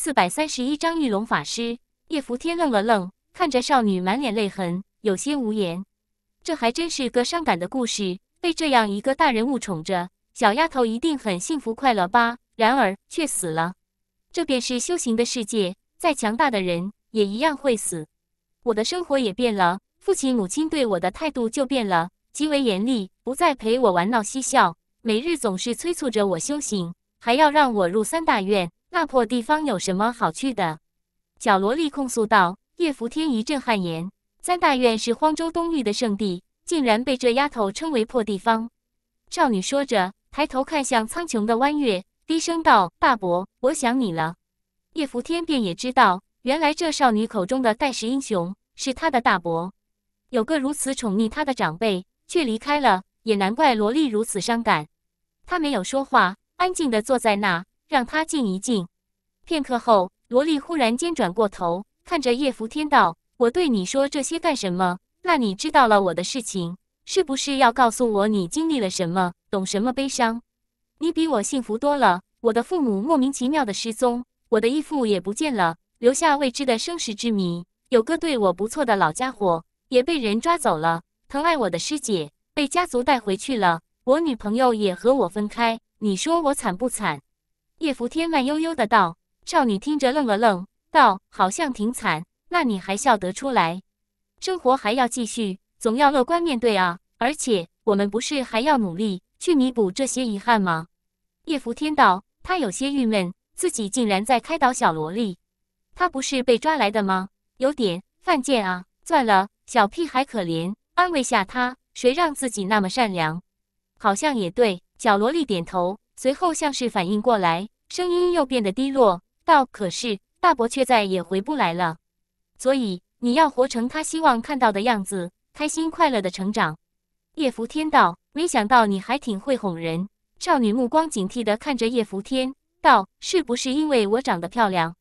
四百三十一章，玉龙法师叶福天愣了愣，看着少女满脸泪痕，有些无言。这还真是个伤感的故事。被这样一个大人物宠着，小丫头一定很幸福快乐吧？然而却死了。这便是修行的世界，再强大的人也一样会死。我的生活也变了，父亲母亲对我的态度就变了，极为严厉，不再陪我玩闹嬉笑，每日总是催促着我修行，还要让我入三大院。那破地方有什么好去的？小萝莉控诉道。叶伏天一阵汗颜。三大院是荒州东域的圣地，竟然被这丫头称为破地方。少女说着，抬头看向苍穹的弯月，低声道：“大伯，我想你了。”叶伏天便也知道，原来这少女口中的盖世英雄是他的大伯。有个如此宠溺他的长辈，却离开了，也难怪萝莉如此伤感。他没有说话，安静的坐在那。让他静一静。片刻后，萝莉忽然间转过头，看着叶福天道：“我对你说这些干什么？那你知道了我的事情，是不是要告诉我你经历了什么，懂什么悲伤？你比我幸福多了。我的父母莫名其妙的失踪，我的义父也不见了，留下未知的生死之谜。有个对我不错的老家伙也被人抓走了，疼爱我的师姐被家族带回去了，我女朋友也和我分开。你说我惨不惨？”叶福天慢悠悠的道：“少女听着愣了愣，道：‘好像挺惨，那你还笑得出来？生活还要继续，总要乐观面对啊。而且我们不是还要努力去弥补这些遗憾吗？’”叶福天道：“他有些郁闷，自己竟然在开导小萝莉。他不是被抓来的吗？有点犯贱啊。算了，小屁孩可怜，安慰下他。谁让自己那么善良？好像也对。”小萝莉点头。随后像是反应过来，声音又变得低落，道：“可是大伯却再也回不来了，所以你要活成他希望看到的样子，开心快乐的成长。”叶福天道：“没想到你还挺会哄人。”少女目光警惕地看着叶福天，道：“是不是因为我长得漂亮？”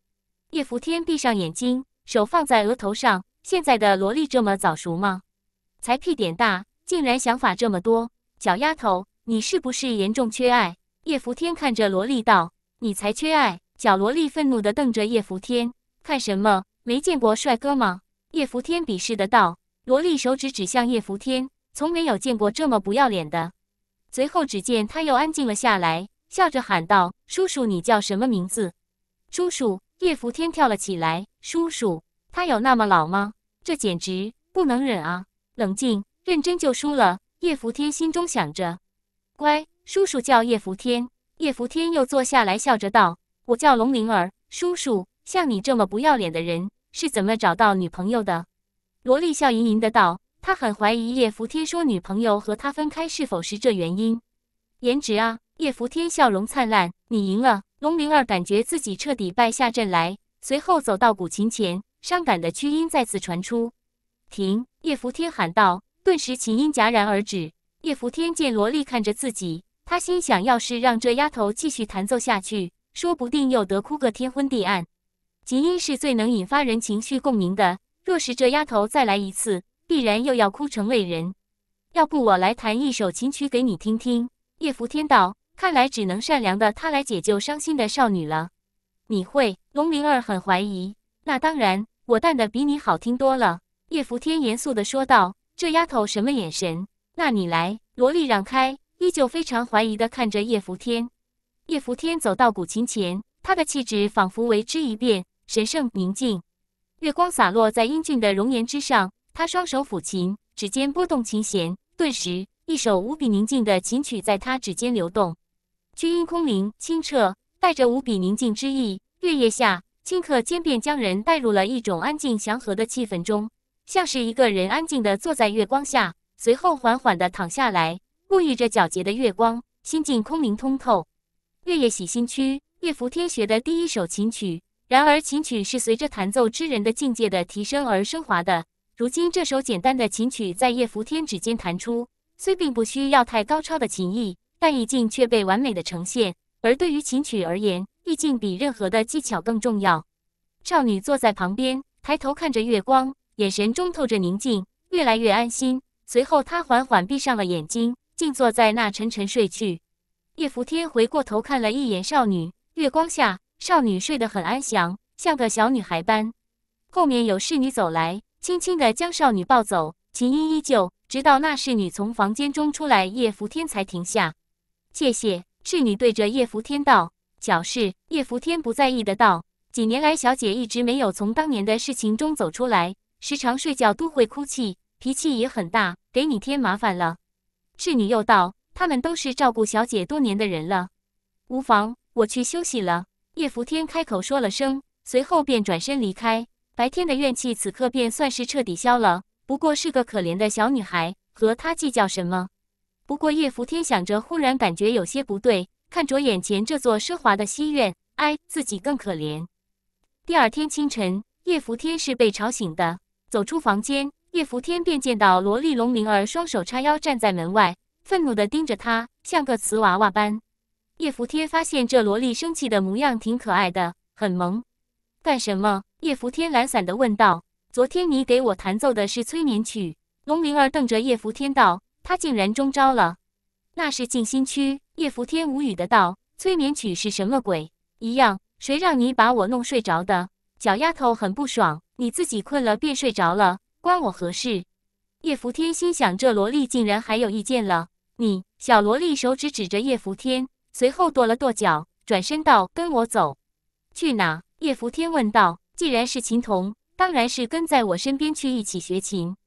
叶福天闭上眼睛，手放在额头上，现在的萝莉这么早熟吗？才屁点大，竟然想法这么多，小丫头，你是不是严重缺爱？叶福天看着萝莉道：“你才缺爱。”小萝莉愤怒地瞪着叶福天，看什么？没见过帅哥吗？叶福天鄙视的道。萝莉手指指向叶福天，从没有见过这么不要脸的。随后，只见他又安静了下来，笑着喊道：“叔叔，你叫什么名字？”叔叔！叶福天跳了起来：“叔叔，他有那么老吗？这简直不能忍啊！冷静，认真就输了。”叶福天心中想着：“乖。”叔叔叫叶伏天，叶伏天又坐下来，笑着道：“我叫龙灵儿，叔叔，像你这么不要脸的人，是怎么找到女朋友的？”萝莉笑盈盈的道：“他很怀疑叶伏天说女朋友和他分开是否是这原因，颜值啊！”叶伏天笑容灿烂：“你赢了。”龙灵儿感觉自己彻底败下阵来，随后走到古琴前，伤感的曲音再次传出。停！叶伏天喊道，顿时琴音戛然而止。叶伏天见萝莉看着自己。他心想，要是让这丫头继续弹奏下去，说不定又得哭个天昏地暗。琴音是最能引发人情绪共鸣的，若是这丫头再来一次，必然又要哭成泪人。要不我来弹一首琴曲给你听听？叶拂天道：“看来只能善良的他来解救伤心的少女了。”你会？龙灵儿很怀疑。那当然，我弹的比你好听多了。”叶拂天严肃地说道。“这丫头什么眼神？”那你来，萝莉让开。依旧非常怀疑的看着叶福天，叶福天走到古琴前，他的气质仿佛为之一变，神圣宁静。月光洒落在英俊的容颜之上，他双手抚琴，指尖拨动琴弦，顿时一首无比宁静的琴曲在他指尖流动，曲音空灵清澈，带着无比宁静之意。月夜下，顷刻间便将人带入了一种安静祥和的气氛中，像是一个人安静的坐在月光下，随后缓缓的躺下来。沐浴着皎洁的月光，心境空灵通透。月夜洗心曲，叶福天学的第一首琴曲。然而，琴曲是随着弹奏之人的境界的提升而升华的。如今，这首简单的琴曲在叶福天指尖弹出，虽并不需要太高超的琴艺，但意境却被完美的呈现。而对于琴曲而言，意境比任何的技巧更重要。少女坐在旁边，抬头看着月光，眼神中透着宁静，越来越安心。随后，她缓缓闭上了眼睛。静坐在那，沉沉睡去。叶扶天回过头看了一眼少女，月光下，少女睡得很安详，像个小女孩般。后面有侍女走来，轻轻地将少女抱走。琴音依旧，直到那侍女从房间中出来，叶扶天才停下。谢谢侍女对着叶扶天道：“小事。”叶扶天不在意的道：“几年来，小姐一直没有从当年的事情中走出来，时常睡觉都会哭泣，脾气也很大，给你添麻烦了。”侍女又道：“他们都是照顾小姐多年的人了，无妨，我去休息了。”叶福天开口说了声，随后便转身离开。白天的怨气此刻便算是彻底消了。不过是个可怜的小女孩，和她计较什么？不过叶福天想着，忽然感觉有些不对，看着眼前这座奢华的西院，哎，自己更可怜。第二天清晨，叶福天是被吵醒的，走出房间。叶伏天便见到萝莉龙灵儿双手叉腰站在门外，愤怒的盯着他，像个瓷娃娃般。叶伏天发现这萝莉生气的模样挺可爱的，很萌。干什么？叶伏天懒散的问道。昨天你给我弹奏的是催眠曲。龙灵儿瞪着叶伏天道：“他竟然中招了，那是静心区。”叶伏天无语的道：“催眠曲是什么鬼？一样，谁让你把我弄睡着的？脚丫头很不爽，你自己困了便睡着了。”关我何事？叶福天心想，这萝莉竟然还有意见了。你小萝莉手指指着叶福天，随后跺了跺脚，转身道：“跟我走。”去哪？叶福天问道。既然是琴童，当然是跟在我身边去一起学琴。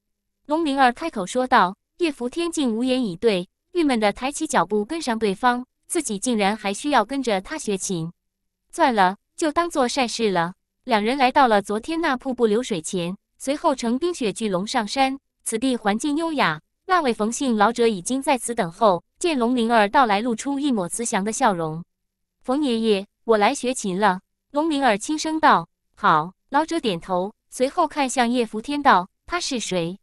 龙灵儿开口说道。叶福天竟无言以对，郁闷的抬起脚步跟上对方。自己竟然还需要跟着他学琴，算了，就当做善事了。两人来到了昨天那瀑布流水前。随后乘冰雪巨龙上山，此地环境优雅。那位冯姓老者已经在此等候，见龙灵儿到来，露出一抹慈祥的笑容。冯爷爷，我来学琴了。”龙灵儿轻声道。“好。”老者点头，随后看向叶福天道：“他是谁？”“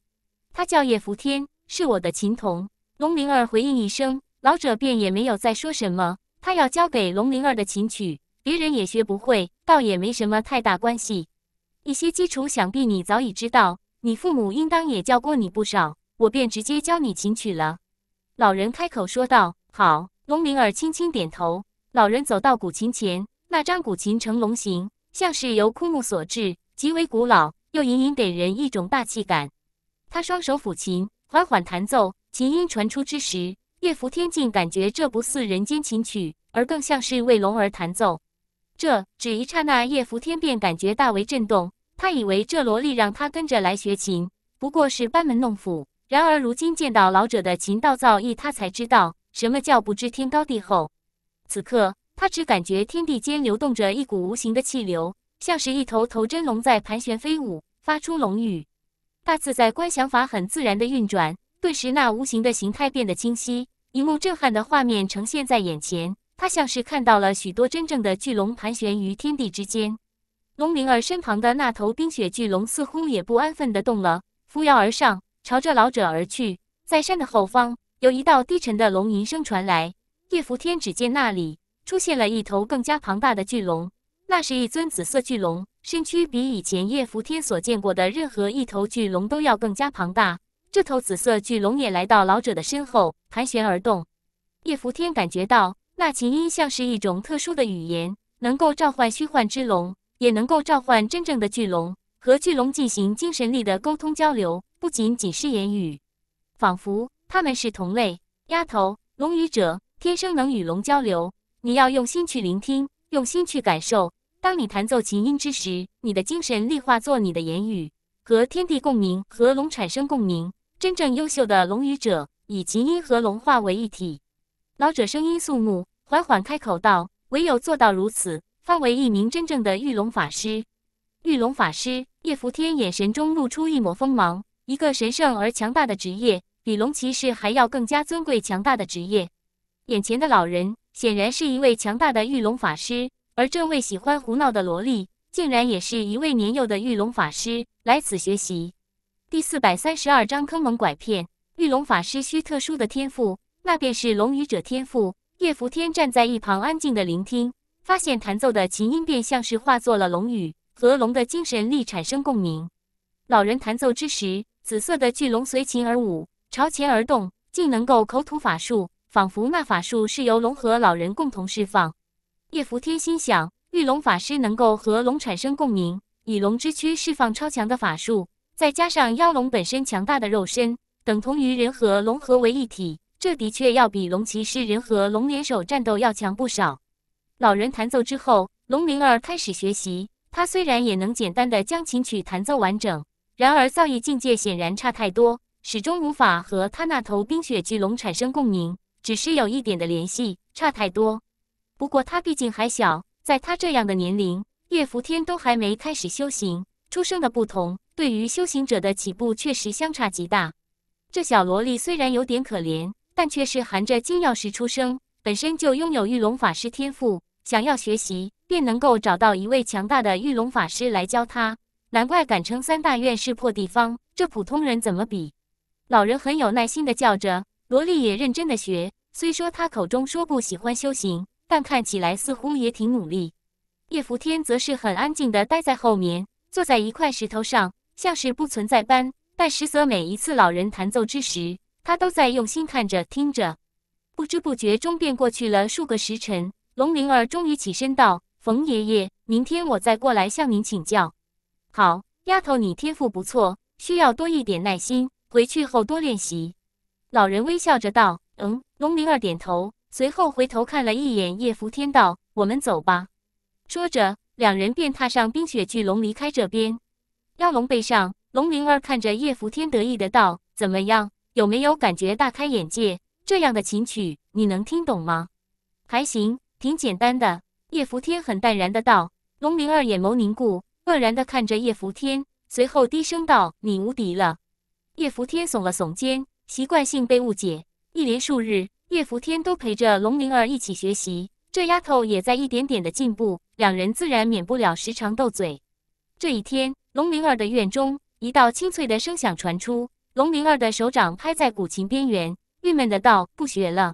他叫叶福天，是我的琴童。”龙灵儿回应一声，老者便也没有再说什么。他要教给龙灵儿的琴曲，别人也学不会，倒也没什么太大关系。一些基础想必你早已知道，你父母应当也教过你不少，我便直接教你琴曲了。老人开口说道。好，龙灵儿轻轻点头。老人走到古琴前，那张古琴呈龙形，像是由枯木所制，极为古老，又隐隐给人一种大气感。他双手抚琴，缓缓弹奏，琴音传出之时，叶伏天竟感觉这不似人间琴曲，而更像是为龙而弹奏。这只一刹那，叶伏天便感觉大为震动。他以为这萝莉让他跟着来学琴，不过是班门弄斧。然而如今见到老者的琴道造诣，他才知道什么叫不知天高地厚。此刻，他只感觉天地间流动着一股无形的气流，像是一头头真龙在盘旋飞舞，发出龙语。大自在观想法很自然的运转，顿时那无形的形态变得清晰，一幕震撼的画面呈现在眼前。他像是看到了许多真正的巨龙盘旋于天地之间。龙灵儿身旁的那头冰雪巨龙似乎也不安分地动了，扶摇而上，朝着老者而去。在山的后方，有一道低沉的龙吟声传来。叶拂天只见那里出现了一头更加庞大的巨龙，那是一尊紫色巨龙，身躯比以前叶拂天所见过的任何一头巨龙都要更加庞大。这头紫色巨龙也来到老者的身后，盘旋而动。叶拂天感觉到那琴音像是一种特殊的语言，能够召唤虚幻之龙。也能够召唤真正的巨龙，和巨龙进行精神力的沟通交流，不仅仅是言语，仿佛他们是同类。丫头，龙语者天生能与龙交流，你要用心去聆听，用心去感受。当你弹奏琴音之时，你的精神力化作你的言语，和天地共鸣，和龙产生共鸣。真正优秀的龙语者，以琴音和龙化为一体。老者声音肃穆，缓缓开口道：“唯有做到如此。”方为一名真正的御龙法师。御龙法师，叶伏天眼神中露出一抹锋芒。一个神圣而强大的职业，比龙骑士还要更加尊贵强大的职业。眼前的老人显然是一位强大的御龙法师，而这位喜欢胡闹的萝莉竟然也是一位年幼的御龙法师，来此学习。第四百三十二章坑蒙拐骗。御龙法师需特殊的天赋，那便是龙语者天赋。叶伏天站在一旁，安静的聆听。发现弹奏的琴音便像是化作了龙语，和龙的精神力产生共鸣。老人弹奏之时，紫色的巨龙随琴而舞，朝前而动，竟能够口吐法术，仿佛那法术是由龙和老人共同释放。叶福天心想：御龙法师能够和龙产生共鸣，以龙之躯释放超强的法术，再加上妖龙本身强大的肉身，等同于人和龙合为一体。这的确要比龙骑士人和龙联手战斗要强不少。老人弹奏之后，龙灵儿开始学习。他虽然也能简单的将琴曲弹奏完整，然而造诣境界显然差太多，始终无法和他那头冰雪巨龙产生共鸣，只是有一点的联系，差太多。不过他毕竟还小，在他这样的年龄，叶福天都还没开始修行。出生的不同，对于修行者的起步确实相差极大。这小萝莉虽然有点可怜，但却是含着金钥匙出生，本身就拥有玉龙法师天赋。想要学习，便能够找到一位强大的御龙法师来教他。难怪敢称三大院是破地方，这普通人怎么比？老人很有耐心的叫着，萝莉也认真的学。虽说他口中说不喜欢修行，但看起来似乎也挺努力。叶伏天则是很安静的待在后面，坐在一块石头上，像是不存在般。但实则每一次老人弹奏之时，他都在用心看着、听着。不知不觉中，便过去了数个时辰。龙灵儿终于起身道：“冯爷爷，明天我再过来向您请教。”“好，丫头，你天赋不错，需要多一点耐心，回去后多练习。”老人微笑着道。“嗯。”龙灵儿点头，随后回头看了一眼叶福天，道：“我们走吧。”说着，两人便踏上冰雪巨龙离开这边。妖龙背上，龙灵儿看着叶福天得意的道：“怎么样？有没有感觉大开眼界？这样的琴曲你能听懂吗？”“还行。”挺简单的，叶伏天很淡然的道。龙灵儿眼眸凝固，愕然的看着叶伏天，随后低声道：“你无敌了。”叶伏天耸了耸肩，习惯性被误解。一连数日，叶伏天都陪着龙灵儿一起学习，这丫头也在一点点的进步。两人自然免不了时常斗嘴。这一天，龙灵儿的院中，一道清脆的声响传出，龙灵儿的手掌拍在古琴边缘，郁闷的道：“不学了，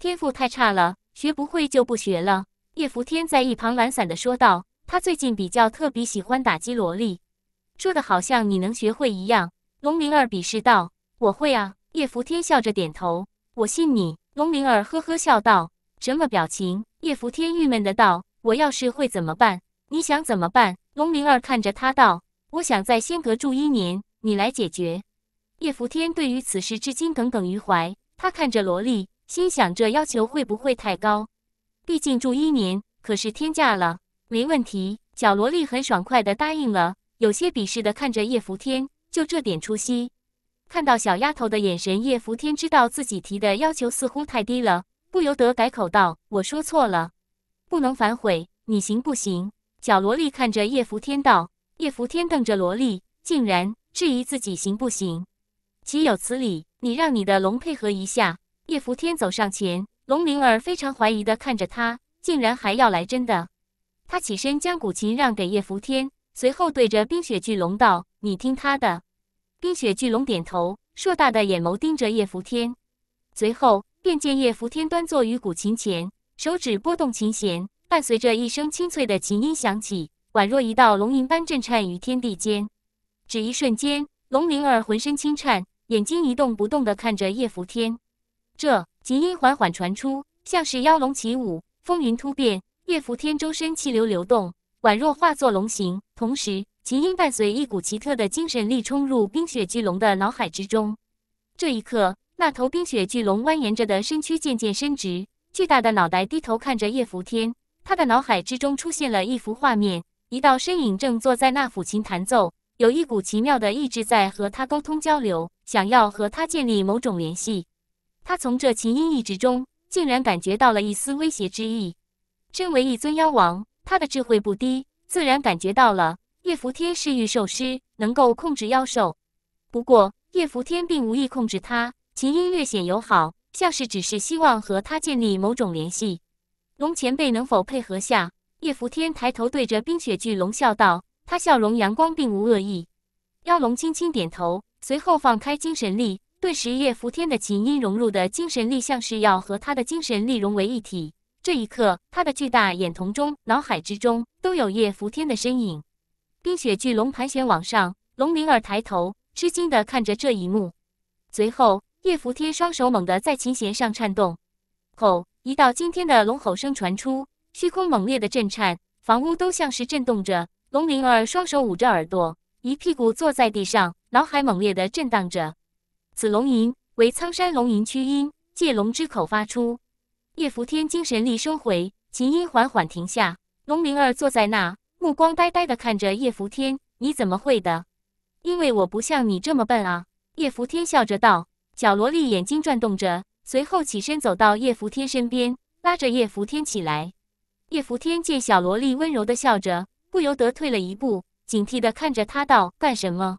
天赋太差了。”学不会就不学了，叶伏天在一旁懒散的说道。他最近比较特别喜欢打击萝莉，说的好像你能学会一样。龙灵儿鄙视道：“我会啊。”叶伏天笑着点头：“我信你。”龙灵儿呵呵笑道：“什么表情？”叶伏天郁闷的道：“我要是会怎么办？你想怎么办？”龙灵儿看着他道：“我想在仙阁住一年，你来解决。”叶伏天对于此事至今耿耿于怀，他看着萝莉。心想这要求会不会太高？毕竟住一年可是天价了，没问题。小萝莉很爽快的答应了，有些鄙视的看着叶福天，就这点出息。看到小丫头的眼神，叶福天知道自己提的要求似乎太低了，不由得改口道：“我说错了，不能反悔，你行不行？”小萝莉看着叶福天道。叶福天瞪着萝莉，竟然质疑自己行不行？岂有此理！你让你的龙配合一下。叶福天走上前，龙灵儿非常怀疑的看着他，竟然还要来真的。他起身将古琴让给叶福天，随后对着冰雪巨龙道：“你听他的。”冰雪巨龙点头，硕大的眼眸盯着叶福天，随后便见叶福天端坐于古琴前，手指拨动琴弦，伴随着一声清脆的琴音响起，宛若一道龙吟般震颤于天地间。只一瞬间，龙灵儿浑身轻颤，眼睛一动不动的看着叶福天。这琴音缓缓传出，像是妖龙起舞，风云突变。叶浮天周身气流流动，宛若化作龙形。同时，琴音伴随一股奇特的精神力冲入冰雪巨龙的脑海之中。这一刻，那头冰雪巨龙蜿蜒着的身躯渐渐伸直，巨大的脑袋低头看着叶浮天。他的脑海之中出现了一幅画面：一道身影正坐在那抚琴弹奏，有一股奇妙的意志在和他沟通交流，想要和他建立某种联系。他从这琴音意志中，竟然感觉到了一丝威胁之意。身为一尊妖王，他的智慧不低，自然感觉到了叶扶天是御兽师，能够控制妖兽。不过，叶扶天并无意控制他，琴音略显友好，像是只是希望和他建立某种联系。龙前辈能否配合下？叶扶天抬头对着冰雪巨龙笑道，他笑容阳光，并无恶意。妖龙轻轻点头，随后放开精神力。顿时，叶伏天的琴音融入的精神力，像是要和他的精神力融为一体。这一刻，他的巨大眼瞳中、脑海之中，都有叶伏天的身影。冰雪巨龙盘旋往上，龙灵儿抬头，吃惊的看着这一幕。随后，叶伏天双手猛地在琴弦上颤动，吼！一道惊天的龙吼声传出，虚空猛烈的震颤，房屋都像是震动着。龙灵儿双手捂着耳朵，一屁股坐在地上，脑海猛烈的震荡着。此龙吟为苍山龙吟曲音，借龙之口发出。叶扶天精神力收回，琴音缓缓停下。龙灵儿坐在那，目光呆呆地看着叶扶天：“你怎么会的？因为我不像你这么笨啊。”叶扶天笑着道。小萝莉眼睛转动着，随后起身走到叶扶天身边，拉着叶扶天起来。叶扶天见小萝莉温柔地笑着，不由得退了一步，警惕地看着他道：“干什么？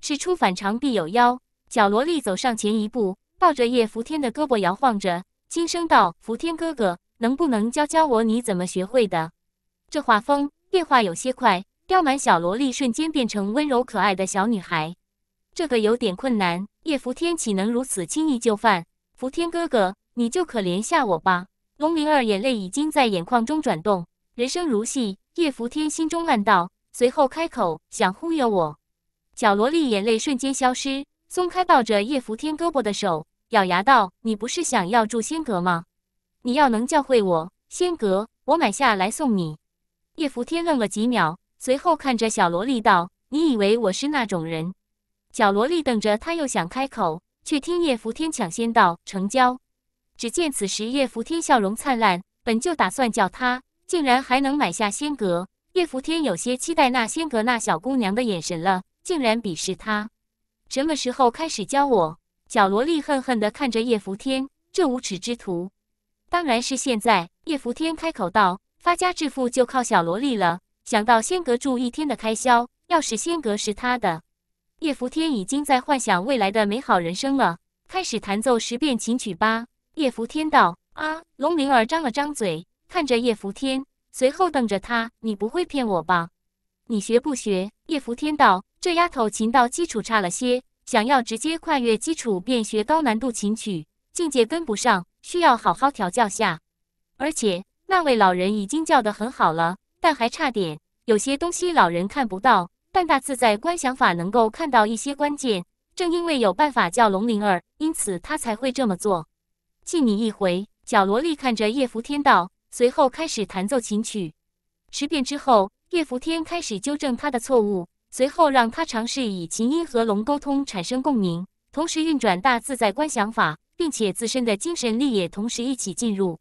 事出反常必有妖。”小萝莉走上前一步，抱着叶福天的胳膊摇晃着，轻声道：“福天哥哥，能不能教教我你怎么学会的？”这画风变化有些快，刁蛮小萝莉瞬间变成温柔可爱的小女孩。这个有点困难，叶福天岂能如此轻易就范？福天哥哥，你就可怜下我吧！龙灵儿眼泪已经在眼眶中转动。人生如戏，叶福天心中暗道，随后开口想忽悠我。小萝莉眼泪瞬间消失。松开抱着叶福天胳膊的手，咬牙道：“你不是想要住仙阁吗？你要能教会我仙阁，我买下来送你。”叶福天愣了几秒，随后看着小萝莉道：“你以为我是那种人？”小萝莉等着他又想开口，却听叶福天抢先道：“成交！”只见此时叶福天笑容灿烂，本就打算叫他，竟然还能买下仙阁。叶福天有些期待那仙阁那小姑娘的眼神了，竟然鄙视她。什么时候开始教我？小萝莉恨恨的看着叶福天，这无耻之徒。当然是现在。叶福天开口道：“发家致富就靠小萝莉了。”想到仙阁住一天的开销，要是仙阁是他的，叶福天已经在幻想未来的美好人生了。开始弹奏十遍琴曲吧。叶福天道：“啊！”龙灵儿张了张嘴，看着叶福天，随后瞪着他：“你不会骗我吧？你学不学？”叶福天道。这丫头琴道基础差了些，想要直接跨越基础便学高难度琴曲，境界跟不上，需要好好调教下。而且那位老人已经教得很好了，但还差点，有些东西老人看不到，但大自在观想法能够看到一些关键。正因为有办法叫龙灵儿，因此他才会这么做。记你一回，小萝莉看着叶伏天道，随后开始弹奏琴曲。十遍之后，叶伏天开始纠正他的错误。随后让他尝试以琴音和龙沟通，产生共鸣，同时运转大自在观想法，并且自身的精神力也同时一起进入。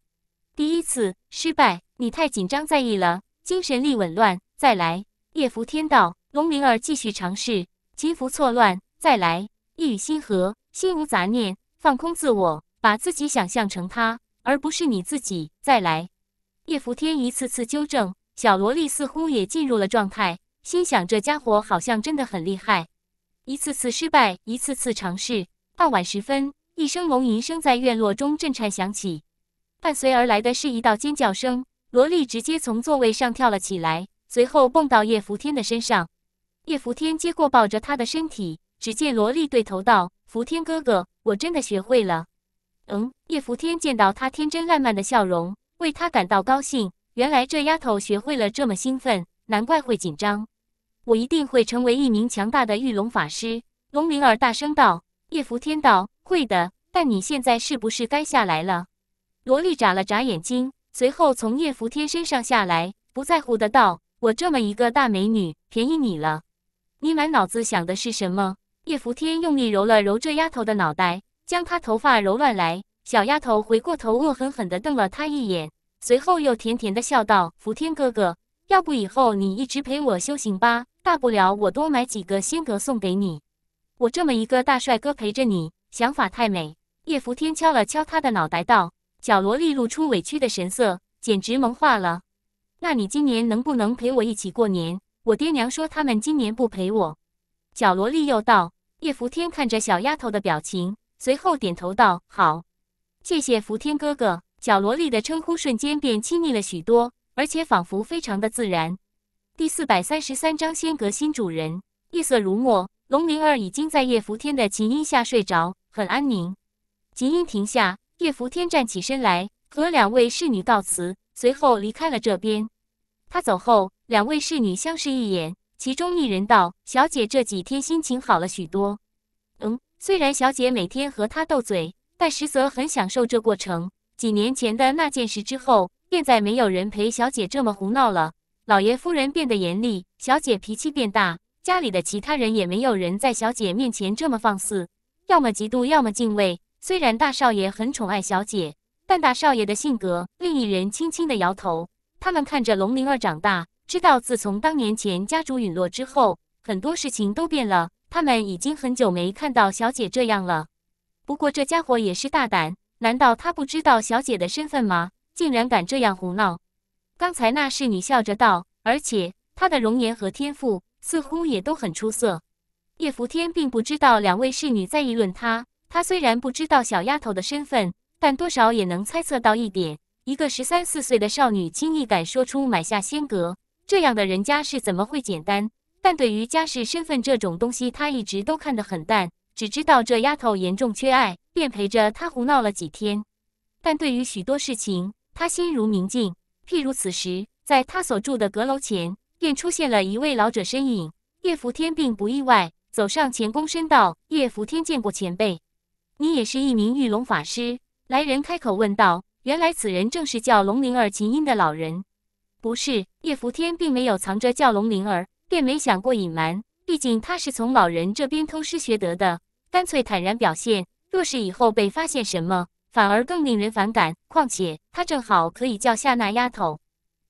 第一次失败，你太紧张在意了，精神力紊乱。再来，叶拂天道龙灵儿继续尝试，琴符错乱。再来，意与心合，心无杂念，放空自我，把自己想象成他，而不是你自己。再来，叶拂天一次次纠正，小萝莉似乎也进入了状态。心想这家伙好像真的很厉害，一次次失败，一次次尝试。傍晚时分，一声龙吟声在院落中震颤响起，伴随而来的是一道尖叫声。萝莉直接从座位上跳了起来，随后蹦到叶福天的身上。叶福天接过抱着她的身体，只见萝莉对头道：“福天哥哥，我真的学会了。”嗯，叶福天见到她天真烂漫的笑容，为她感到高兴。原来这丫头学会了这么兴奋，难怪会紧张。我一定会成为一名强大的御龙法师，龙灵儿大声道。叶福天道：“会的，但你现在是不是该下来了？”萝莉眨了眨眼睛，随后从叶福天身上下来，不在乎的道：“我这么一个大美女，便宜你了。”你满脑子想的是什么？叶福天用力揉了揉这丫头的脑袋，将她头发揉乱来。小丫头回过头，恶狠狠地瞪了他一眼，随后又甜甜地笑道：“福天哥哥。”要不以后你一直陪我修行吧，大不了我多买几个仙阁送给你。我这么一个大帅哥陪着你，想法太美。叶福天敲了敲他的脑袋道。小萝莉露出委屈的神色，简直萌化了。那你今年能不能陪我一起过年？我爹娘说他们今年不陪我。小萝莉又道。叶福天看着小丫头的表情，随后点头道：“好，谢谢福天哥哥。”小萝莉的称呼瞬间变亲昵了许多。而且仿佛非常的自然。第四百三十三章仙阁新主人。夜色如墨，龙灵儿已经在叶福天的琴音下睡着，很安宁。琴音停下，叶福天站起身来，和两位侍女告辞，随后离开了这边。他走后，两位侍女相视一眼，其中一人道：“小姐这几天心情好了许多。嗯，虽然小姐每天和他斗嘴，但实则很享受这过程。几年前的那件事之后。”现在没有人陪小姐这么胡闹了。老爷夫人变得严厉，小姐脾气变大，家里的其他人也没有人在小姐面前这么放肆，要么嫉妒，要么敬畏。虽然大少爷很宠爱小姐，但大少爷的性格，另一人轻轻的摇头。他们看着龙灵儿长大，知道自从当年前家主陨落之后，很多事情都变了。他们已经很久没看到小姐这样了。不过这家伙也是大胆，难道他不知道小姐的身份吗？竟然敢这样胡闹！刚才那侍女笑着道：“而且她的容颜和天赋似乎也都很出色。”叶伏天并不知道两位侍女在议论他。他虽然不知道小丫头的身份，但多少也能猜测到一点。一个十三四岁的少女轻易敢说出买下仙阁，这样的人家是怎么会简单？但对于家世身份这种东西，他一直都看得很淡，只知道这丫头严重缺爱，便陪着她胡闹了几天。但对于许多事情，他心如明镜，譬如此时，在他所住的阁楼前，便出现了一位老者身影。叶伏天并不意外，走上前躬身道：“叶伏天见过前辈，你也是一名御龙法师。”来人开口问道：“原来此人正是叫龙灵儿琴音的老人。”不是，叶伏天并没有藏着叫龙灵儿，便没想过隐瞒，毕竟他是从老人这边偷师学得的，干脆坦然表现。若是以后被发现什么，反而更令人反感。况且他正好可以叫下那丫头。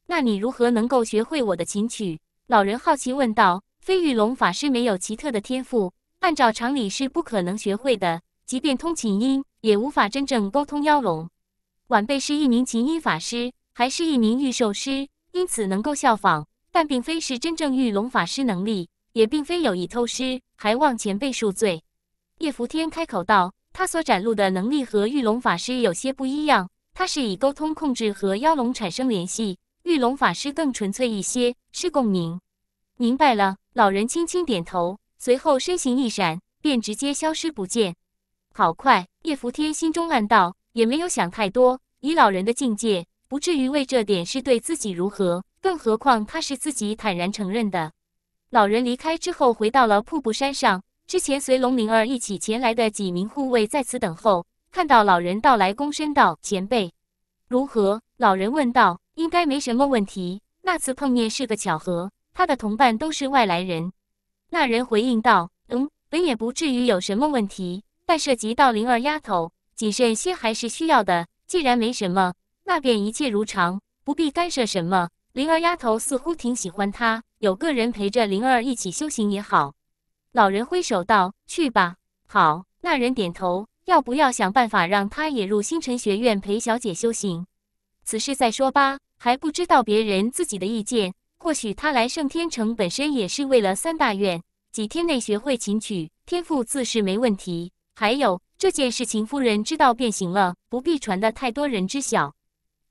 那你如何能够学会我的琴曲？老人好奇问道。飞玉龙法师没有奇特的天赋，按照常理是不可能学会的。即便通琴音，也无法真正沟通妖龙。晚辈是一名琴音法师，还是一名御兽师，因此能够效仿，但并非是真正御龙法师能力，也并非有意偷师，还望前辈恕罪。叶福天开口道。他所展露的能力和玉龙法师有些不一样，他是以沟通控制和妖龙产生联系，玉龙法师更纯粹一些，是共鸣。明白了，老人轻轻点头，随后身形一闪，便直接消失不见。好快，叶扶天心中暗道，也没有想太多，以老人的境界，不至于为这点事对自己如何，更何况他是自己坦然承认的。老人离开之后，回到了瀑布山上。之前随龙灵儿一起前来的几名护卫在此等候，看到老人到来，躬身道：“前辈，如何？”老人问道：“应该没什么问题。那次碰面是个巧合，他的同伴都是外来人。”那人回应道：“嗯，本也不至于有什么问题，但涉及到灵儿丫头，谨慎些还是需要的。既然没什么，那便一切如常，不必干涉什么。灵儿丫头似乎挺喜欢他，有个人陪着灵儿一起修行也好。”老人挥手道：“去吧。”好，那人点头。要不要想办法让他也入星辰学院陪小姐修行？此事再说吧，还不知道别人自己的意见。或许他来圣天城本身也是为了三大愿，几天内学会琴曲，天赋自是没问题。还有这件事情，夫人知道便行了，不必传的太多人知晓。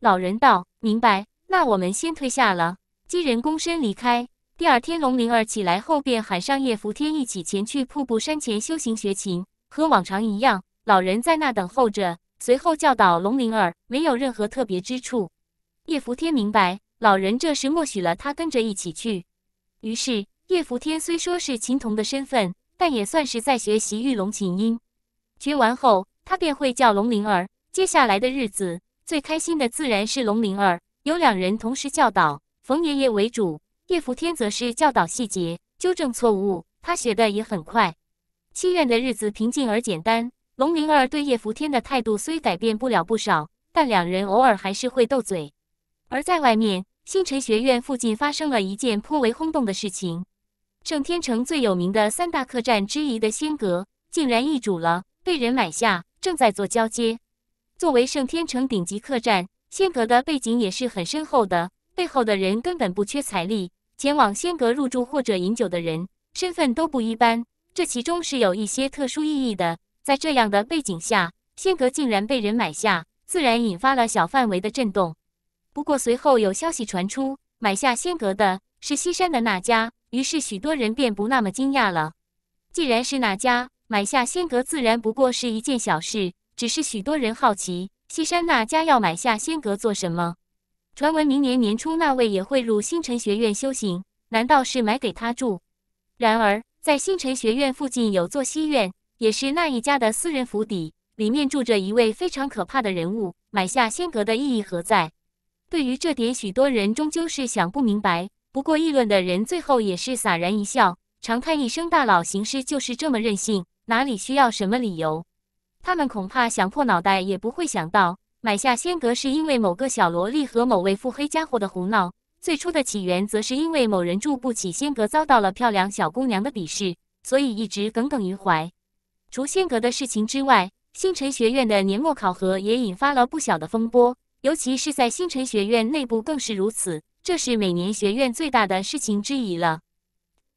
老人道：“明白。”那我们先退下了。几人躬身离开。第二天，龙灵儿起来后便喊上叶扶天一起前去瀑布山前修行学琴。和往常一样，老人在那等候着，随后教导龙灵儿，没有任何特别之处。叶扶天明白，老人这是默许了他跟着一起去。于是，叶扶天虽说是琴童的身份，但也算是在学习玉龙琴音。学完后，他便会叫龙灵儿。接下来的日子，最开心的自然是龙灵儿，有两人同时教导，冯爷爷为主。叶伏天则是教导细节，纠正错误。他学的也很快。七院的日子平静而简单。龙灵儿对叶伏天的态度虽改变不了不少，但两人偶尔还是会斗嘴。而在外面，星辰学院附近发生了一件颇为轰动的事情：圣天城最有名的三大客栈之一的仙阁竟然易主了，被人买下，正在做交接。作为圣天城顶级客栈，仙阁的背景也是很深厚的，背后的人根本不缺财力。前往仙阁入住或者饮酒的人，身份都不一般，这其中是有一些特殊意义的。在这样的背景下，仙阁竟然被人买下，自然引发了小范围的震动。不过随后有消息传出，买下仙阁的是西山的那家，于是许多人便不那么惊讶了。既然是那家买下仙阁，自然不过是一件小事，只是许多人好奇，西山那家要买下仙阁做什么。传闻明年年初那位也会入星辰学院修行，难道是买给他住？然而，在星辰学院附近有座西院，也是那一家的私人府邸，里面住着一位非常可怕的人物。买下仙阁的意义何在？对于这点，许多人终究是想不明白。不过，议论的人最后也是洒然一笑，长叹一声：“大佬行事就是这么任性，哪里需要什么理由？他们恐怕想破脑袋也不会想到。”买下仙阁是因为某个小萝莉和某位腹黑家伙的胡闹，最初的起源则是因为某人住不起仙阁，遭到了漂亮小姑娘的鄙视，所以一直耿耿于怀。除仙阁的事情之外，星辰学院的年末考核也引发了不小的风波，尤其是在星辰学院内部更是如此。这是每年学院最大的事情之一了。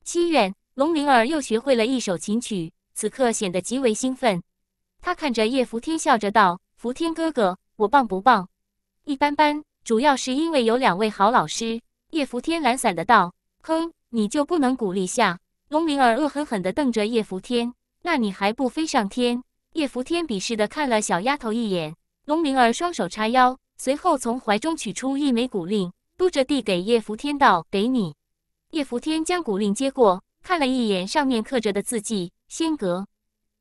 七院龙灵儿又学会了一首琴曲，此刻显得极为兴奋。他看着叶福天，笑着道：“福天哥哥。”我棒不棒？一般般，主要是因为有两位好老师。叶伏天懒散的道：“哼，你就不能鼓励下？”龙灵儿恶狠狠地瞪着叶伏天：“那你还不飞上天？”叶伏天鄙视的看了小丫头一眼。龙灵儿双手叉腰，随后从怀中取出一枚骨令，嘟着递给叶伏天道：“给你。”叶伏天将骨令接过，看了一眼上面刻着的字迹“仙阁”，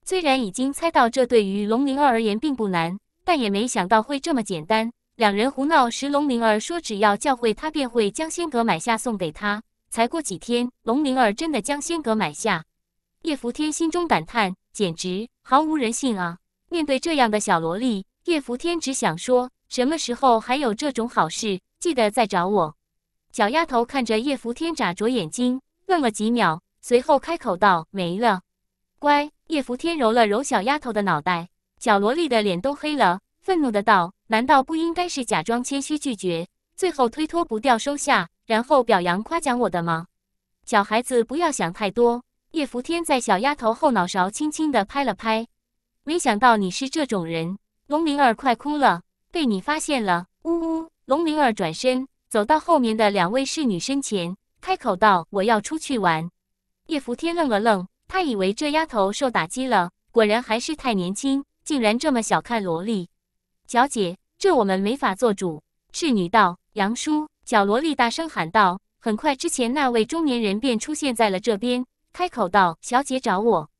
虽然已经猜到这对于龙灵儿而言并不难。但也没想到会这么简单。两人胡闹时，龙灵儿说只要教会他，便会将仙阁买下送给他。才过几天，龙灵儿真的将仙阁买下。叶福天心中感叹，简直毫无人性啊！面对这样的小萝莉，叶福天只想说：什么时候还有这种好事？记得再找我。小丫头看着叶福天眨着眼睛，愣了几秒，随后开口道：“没了，乖。”叶福天揉了揉小丫头的脑袋。小萝莉的脸都黑了，愤怒的道：“难道不应该是假装谦虚拒绝，最后推脱不掉收下，然后表扬夸奖我的吗？”小孩子不要想太多。叶伏天在小丫头后脑勺轻轻的拍了拍，没想到你是这种人。龙灵儿快哭了，被你发现了，呜呜。龙灵儿转身走到后面的两位侍女身前，开口道：“我要出去玩。”叶伏天愣了愣，他以为这丫头受打击了，果然还是太年轻。竟然这么小看萝莉，小姐，这我们没法做主。侍女道。杨叔，小萝莉大声喊道。很快，之前那位中年人便出现在了这边，开口道：“小姐找我，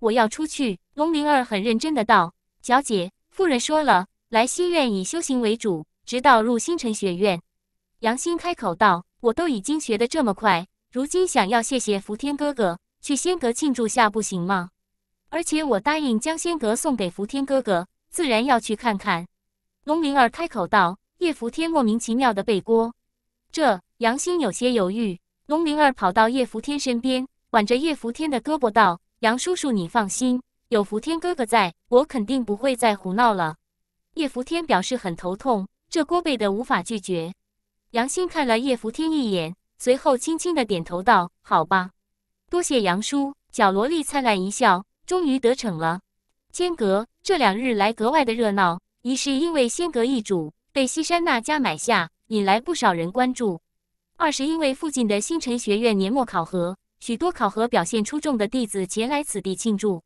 我要出去。”龙灵儿很认真的道：“小姐，夫人说了，来西院以修行为主，直到入星辰学院。”杨鑫开口道：“我都已经学的这么快，如今想要谢谢伏天哥哥，去仙阁庆祝下，不行吗？”而且我答应将仙阁送给福天哥哥，自然要去看看。龙灵儿开口道：“叶福天莫名其妙的背锅。”这杨兴有些犹豫。龙灵儿跑到叶福天身边，挽着叶福天的胳膊道：“杨叔叔，你放心，有福天哥哥在，我肯定不会再胡闹了。”叶福天表示很头痛，这锅背的无法拒绝。杨兴看了叶福天一眼，随后轻轻的点头道：“好吧，多谢杨叔。”小萝莉灿烂一笑。终于得逞了。仙阁这两日来格外的热闹，一是因为仙阁易主，被西山那家买下，引来不少人关注；二是因为附近的星辰学院年末考核，许多考核表现出众的弟子前来此地庆祝。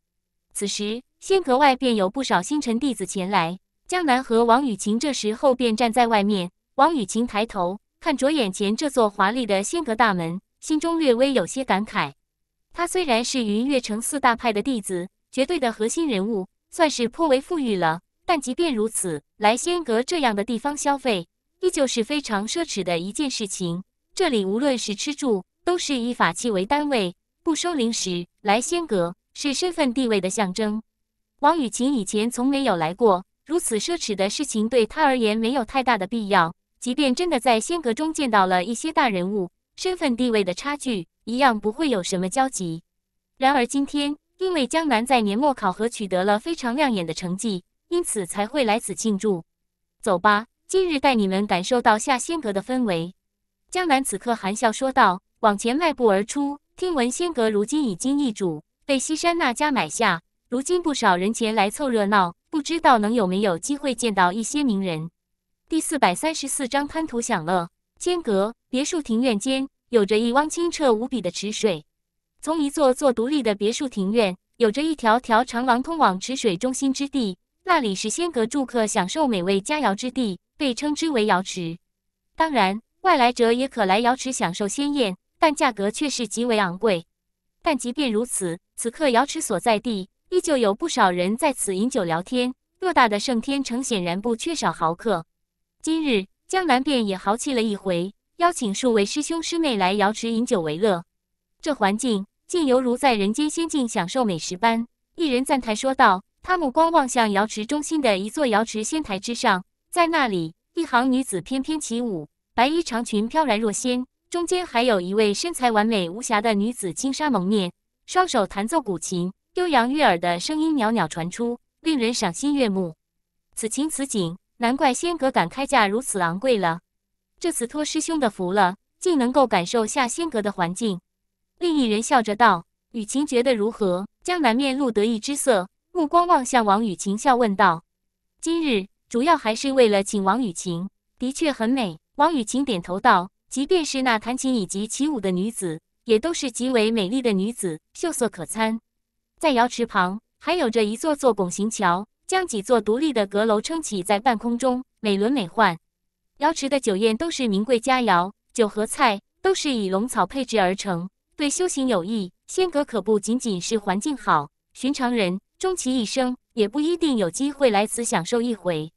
此时，仙阁外便有不少星辰弟子前来。江南和王雨晴这时候便站在外面。王雨晴抬头看着眼前这座华丽的仙阁大门，心中略微有些感慨。他虽然是云月城四大派的弟子，绝对的核心人物，算是颇为富裕了。但即便如此，来仙阁这样的地方消费，依旧是非常奢侈的一件事情。这里无论是吃住，都是以法器为单位，不收零食。来仙阁是身份地位的象征。王雨晴以前从没有来过，如此奢侈的事情对她而言没有太大的必要。即便真的在仙阁中见到了一些大人物，身份地位的差距。一样不会有什么交集。然而今天，因为江南在年末考核取得了非常亮眼的成绩，因此才会来此庆祝。走吧，今日带你们感受到下仙阁的氛围。江南此刻含笑说道，往前迈步而出。听闻仙阁如今已经易主，被西山那家买下，如今不少人前来凑热闹，不知道能有没有机会见到一些名人。第四百三十四章贪图享乐。间阁别墅庭院间。有着一汪清澈无比的池水，从一座座独立的别墅庭院，有着一条条长廊通往池水中心之地，那里是仙阁住客享受美味佳肴之地，被称之为瑶池。当然，外来者也可来瑶池享受仙宴，但价格却是极为昂贵。但即便如此，此刻瑶池所在地依旧有不少人在此饮酒聊天。偌大的圣天城显然不缺少豪客，今日江南便也豪气了一回。邀请数位师兄师妹来瑶池饮酒为乐，这环境竟犹如在人间仙境享受美食般。一人赞叹说道：“他目光望向瑶池中心的一座瑶池仙台之上，在那里，一行女子翩翩起舞，白衣长裙飘然若仙。中间还有一位身材完美无瑕的女子，轻纱蒙面，双手弹奏古琴，悠扬悦耳的声音袅袅传出，令人赏心悦目。此情此景，难怪仙阁敢开价如此昂贵了。”这次托师兄的福了，竟能够感受下仙阁的环境。另一人笑着道：“雨晴觉得如何？”江南面露得意之色，目光望向王雨晴，笑问道：“今日主要还是为了请王雨晴，的确很美。”王雨晴点头道：“即便是那弹琴以及起舞的女子，也都是极为美丽的女子，秀色可餐。”在瑶池旁，还有着一座座拱形桥，将几座独立的阁楼撑起在半空中，美轮美奂。瑶池的酒宴都是名贵佳肴，酒和菜都是以龙草配制而成，对修行有益。仙阁可不仅仅是环境好，寻常人终其一生也不一定有机会来此享受一回。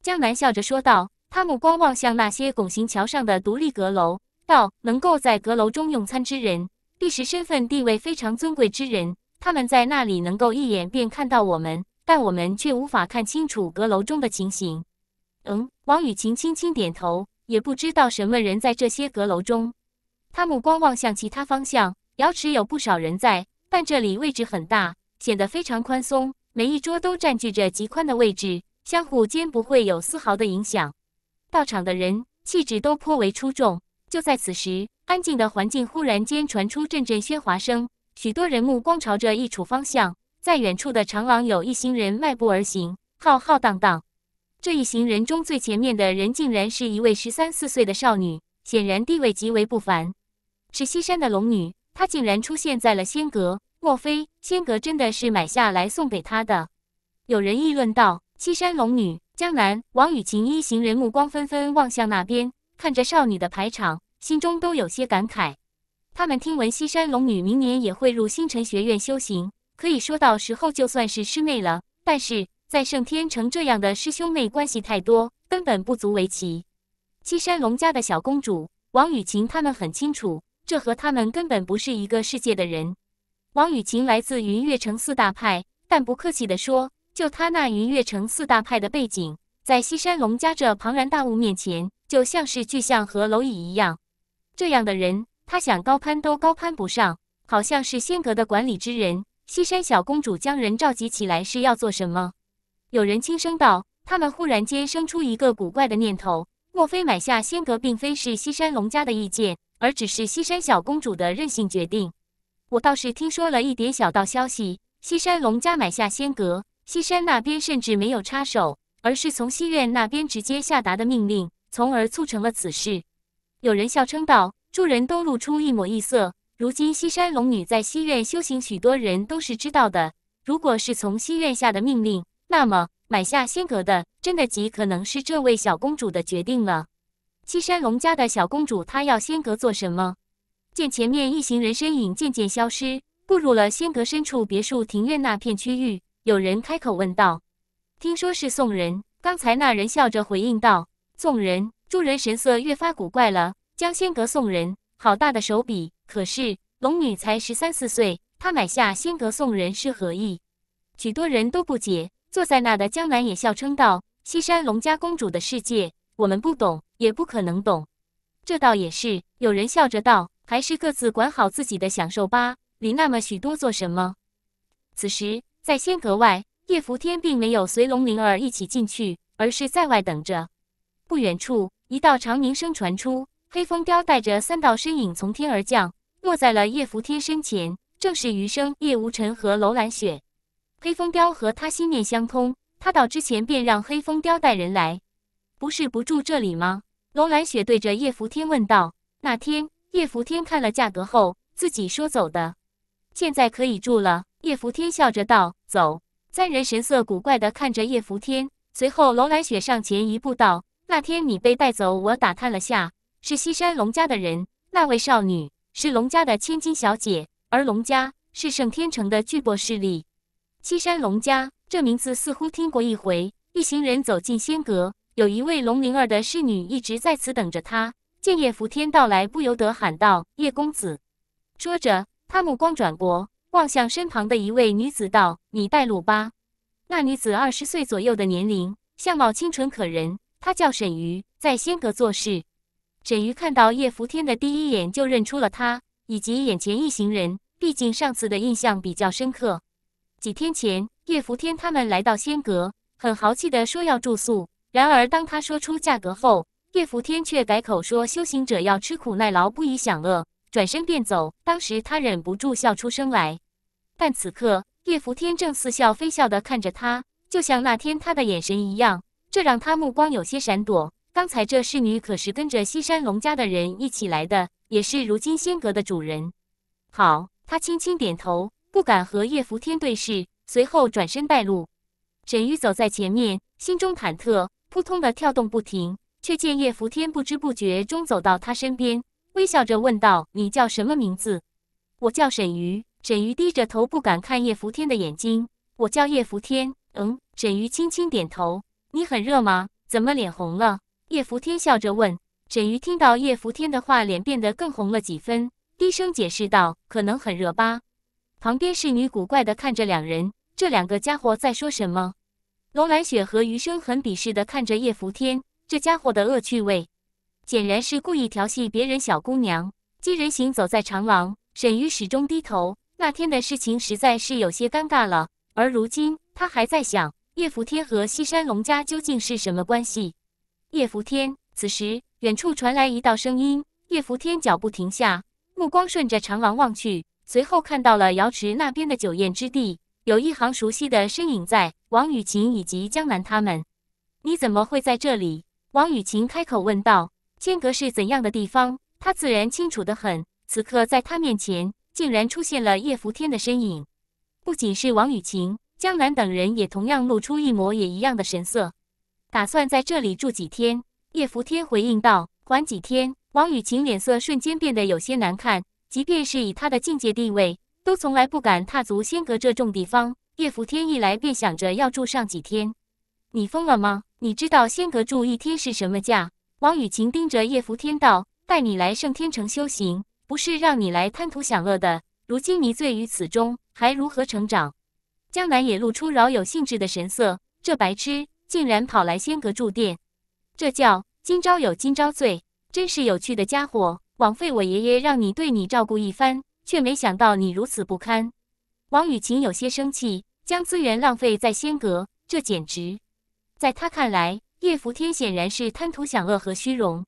江南笑着说道，他目光望向那些拱形桥上的独立阁楼，道：“能够在阁楼中用餐之人，必是身份地位非常尊贵之人。他们在那里能够一眼便看到我们，但我们却无法看清楚阁楼中的情形。”嗯，王雨晴轻轻点头，也不知道什么人在这些阁楼中。她目光望向其他方向，瑶池有不少人在，但这里位置很大，显得非常宽松，每一桌都占据着极宽的位置，相互间不会有丝毫的影响。到场的人气质都颇为出众。就在此时，安静的环境忽然间传出阵阵喧哗声，许多人目光朝着一处方向，在远处的长廊有一行人迈步而行，浩浩荡荡。这一行人中最前面的人竟然是一位十三四岁的少女，显然地位极为不凡，是西山的龙女。她竟然出现在了仙阁，莫非仙阁真的是买下来送给她的？有人议论道：“西山龙女，江南王雨晴一行人目光纷纷望向那边，看着少女的排场，心中都有些感慨。他们听闻西山龙女明年也会入星辰学院修行，可以说到时候就算是师妹了。但是……”在圣天城这样的师兄妹关系太多，根本不足为奇。西山龙家的小公主王雨晴他们很清楚，这和他们根本不是一个世界的人。王雨晴来自云月城四大派，但不客气地说，就她那云月城四大派的背景，在西山龙家这庞然大物面前，就像是巨象和蝼蚁一样。这样的人，他想高攀都高攀不上。好像是仙阁的管理之人，西山小公主将人召集起来是要做什么？有人轻声道：“他们忽然间生出一个古怪的念头，莫非买下仙阁并非是西山龙家的意见，而只是西山小公主的任性决定？”我倒是听说了一点小道消息，西山龙家买下仙阁，西山那边甚至没有插手，而是从西院那边直接下达的命令，从而促成了此事。有人笑称道：“诸人都露出一抹异色。如今西山龙女在西院修行，许多人都是知道的。如果是从西院下的命令。”那么买下仙阁的，真的极可能是这位小公主的决定了。西山龙家的小公主，她要仙阁做什么？见前面一行人身影渐渐消失，步入了仙阁深处别墅庭院那片区域，有人开口问道：“听说是送人？”刚才那人笑着回应道：“送人。”众人神色越发古怪了。将仙阁送人，好大的手笔！可是龙女才十三四岁，她买下仙阁送人是何意？许多人都不解。坐在那的江南也笑称道：“西山龙家公主的世界，我们不懂，也不可能懂。”这倒也是。有人笑着道：“还是各自管好自己的享受吧，理那么许多做什么？”此时，在仙阁外，叶福天并没有随龙灵儿一起进去，而是在外等着。不远处，一道长鸣声传出，黑风雕带着三道身影从天而降，落在了叶福天身前，正是余生、叶无尘和楼兰雪。黑风雕和他心念相通，他到之前便让黑风雕带人来，不是不住这里吗？楼兰雪对着叶福天问道。那天叶福天看了价格后，自己说走的，现在可以住了。叶福天笑着道：“走。”三人神色古怪的看着叶福天，随后楼兰雪上前一步道：“那天你被带走，我打探了下，是西山龙家的人。那位少女是龙家的千金小姐，而龙家是圣天城的巨擘势力。”西山龙家这名字似乎听过一回。一行人走进仙阁，有一位龙灵儿的侍女一直在此等着他。见叶福天到来，不由得喊道：“叶公子！”说着，他目光转过，望向身旁的一位女子，道：“你带路吧。”那女子二十岁左右的年龄，相貌清纯可人。她叫沈瑜，在仙阁做事。沈瑜看到叶福天的第一眼就认出了他以及眼前一行人，毕竟上次的印象比较深刻。几天前，叶福天他们来到仙阁，很豪气的说要住宿。然而当他说出价格后，叶福天却改口说修行者要吃苦耐劳，不宜享乐，转身便走。当时他忍不住笑出声来。但此刻叶福天正似笑非笑的看着他，就像那天他的眼神一样，这让他目光有些闪躲。刚才这侍女可是跟着西山龙家的人一起来的，也是如今仙阁的主人。好，他轻轻点头。不敢和叶福天对视，随后转身带路。沈瑜走在前面，心中忐忑，扑通的跳动不停。却见叶福天不知不觉中走到他身边，微笑着问道：“你叫什么名字？”“我叫沈瑜。”沈瑜低着头，不敢看叶福天的眼睛。“我叫叶福天。”嗯，沈瑜轻轻点头。“你很热吗？怎么脸红了？”叶福天笑着问。沈瑜听到叶福天的话，脸变得更红了几分，低声解释道：“可能很热吧。”旁边侍女古怪的看着两人，这两个家伙在说什么？龙兰雪和余生很鄙视的看着叶福天，这家伙的恶趣味，显然是故意调戏别人小姑娘。机人行走在长廊，沈鱼始终低头。那天的事情实在是有些尴尬了，而如今他还在想，叶福天和西山龙家究竟是什么关系？叶福天此时，远处传来一道声音，叶福天脚步停下，目光顺着长廊望去。随后看到了瑶池那边的酒宴之地，有一行熟悉的身影在。王雨晴以及江南他们，你怎么会在这里？王雨晴开口问道。间隔是怎样的地方？他自然清楚的很。此刻在他面前，竟然出现了叶福天的身影。不仅是王雨晴、江南等人，也同样露出一模也一样的神色。打算在这里住几天？叶福天回应道。缓几天？王雨晴脸色瞬间变得有些难看。即便是以他的境界地位，都从来不敢踏足仙阁这种地方。叶福天一来便想着要住上几天。你疯了吗？你知道仙阁住一天是什么价？王雨晴盯着叶福天道：“带你来圣天城修行，不是让你来贪图享乐的。如今迷醉于此中，还如何成长？”江南也露出饶有兴致的神色。这白痴竟然跑来仙阁住店，这叫今朝有今朝醉，真是有趣的家伙。枉费我爷爷让你对你照顾一番，却没想到你如此不堪。王雨晴有些生气，将资源浪费在仙阁，这简直。在他看来，叶福天显然是贪图享乐和虚荣。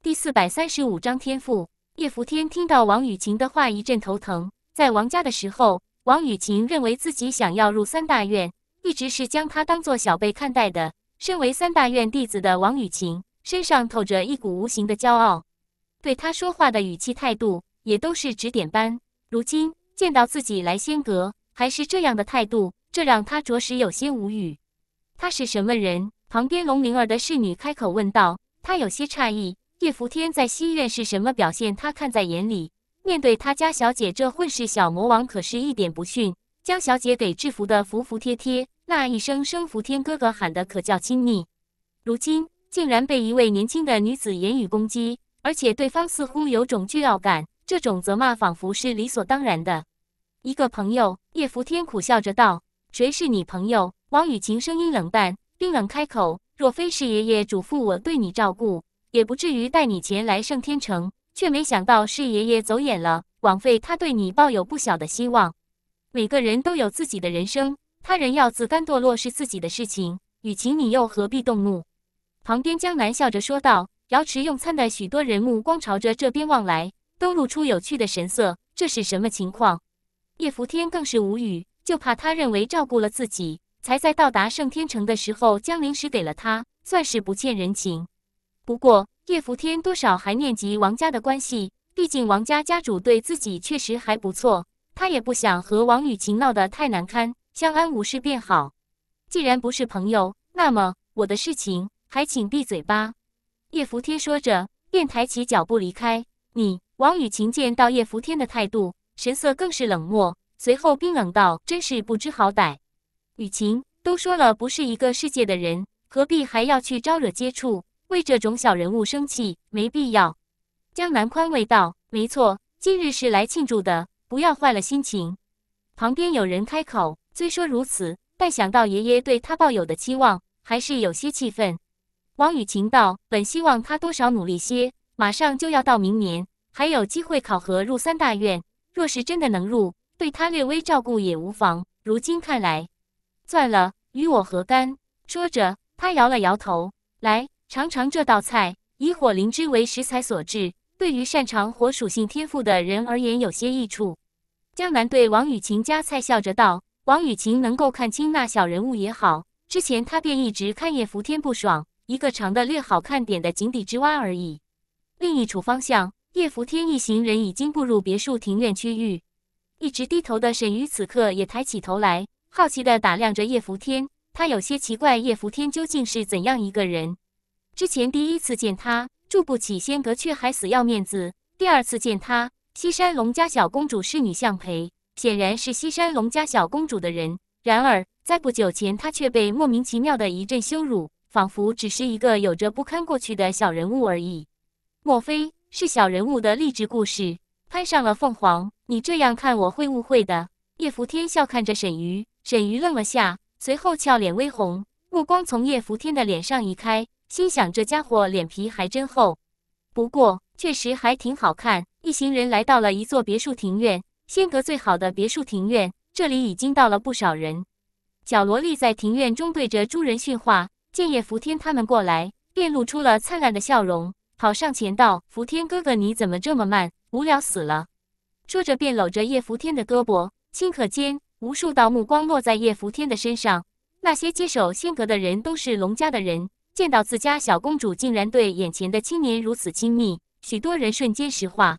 第四百三十五章天赋。叶福天听到王雨晴的话，一阵头疼。在王家的时候，王雨晴认为自己想要入三大院，一直是将他当做小辈看待的。身为三大院弟子的王雨晴，身上透着一股无形的骄傲。对他说话的语气态度也都是指点般。如今见到自己来仙阁，还是这样的态度，这让他着实有些无语。他是什么人？旁边龙灵儿的侍女开口问道。他有些诧异，叶伏天在西院是什么表现？他看在眼里，面对他家小姐这混世小魔王，可是一点不逊，将小姐给制服的服服帖帖。那一声“声伏天哥哥”喊的可叫亲密。如今竟然被一位年轻的女子言语攻击。而且对方似乎有种倨傲感，这种责骂仿佛是理所当然的。一个朋友，叶福天苦笑着道：“谁是你朋友？”王雨晴声音冷淡、冰冷开口：“若非是爷爷嘱咐我对你照顾，也不至于带你前来圣天城。却没想到是爷爷走眼了，枉费他对你抱有不小的希望。”每个人都有自己的人生，他人要自甘堕落是自己的事情。雨晴，你又何必动怒？”旁边江南笑着说道。瑶池用餐的许多人目光朝着这边望来，都露出有趣的神色。这是什么情况？叶福天更是无语，就怕他认为照顾了自己，才在到达圣天城的时候将零食给了他，算是不欠人情。不过叶福天多少还念及王家的关系，毕竟王家家主对自己确实还不错，他也不想和王雨晴闹得太难堪，相安无事便好。既然不是朋友，那么我的事情还请闭嘴吧。叶福天说着，便抬起脚步离开。你王雨晴见到叶福天的态度，神色更是冷漠，随后冰冷道：“真是不知好歹。”雨晴都说了，不是一个世界的人，何必还要去招惹接触？为这种小人物生气，没必要。江南宽慰道：“没错，今日是来庆祝的，不要坏了心情。”旁边有人开口：“虽说如此，但想到爷爷对他抱有的期望，还是有些气愤。”王雨晴道：“本希望他多少努力些，马上就要到明年，还有机会考核入三大院。若是真的能入，对他略微照顾也无妨。如今看来，算了，与我何干？”说着，他摇了摇头。来，尝尝这道菜，以火灵芝为食材所制，对于擅长火属性天赋的人而言有些益处。江南对王雨晴夹菜，笑着道：“王雨晴能够看清那小人物也好，之前他便一直看叶福天不爽。”一个长的略好看点的井底之蛙而已。另一处方向，叶福天一行人已经步入别墅庭院区域。一直低头的沈瑜此刻也抬起头来，好奇地打量着叶福天。他有些奇怪叶福天究竟是怎样一个人。之前第一次见他，住不起仙阁却还死要面子；第二次见他，西山龙家小公主侍女向培显然是西山龙家小公主的人。然而在不久前，他却被莫名其妙的一阵羞辱。仿佛只是一个有着不堪过去的小人物而已，莫非是小人物的励志故事攀上了凤凰？你这样看我会误会的。叶福天笑看着沈瑜，沈瑜愣了下，随后俏脸微红，目光从叶福天的脸上移开，心想这家伙脸皮还真厚，不过确实还挺好看。一行人来到了一座别墅庭院，仙阁最好的别墅庭院，这里已经到了不少人。小萝莉在庭院中对着诸人训话。见叶福天他们过来，便露出了灿烂的笑容，跑上前道：“福天哥哥，你怎么这么慢？无聊死了！”说着便搂着叶福天的胳膊。顷刻间，无数道目光落在叶福天的身上。那些接手仙阁的人都是龙家的人，见到自家小公主竟然对眼前的青年如此亲密，许多人瞬间石化。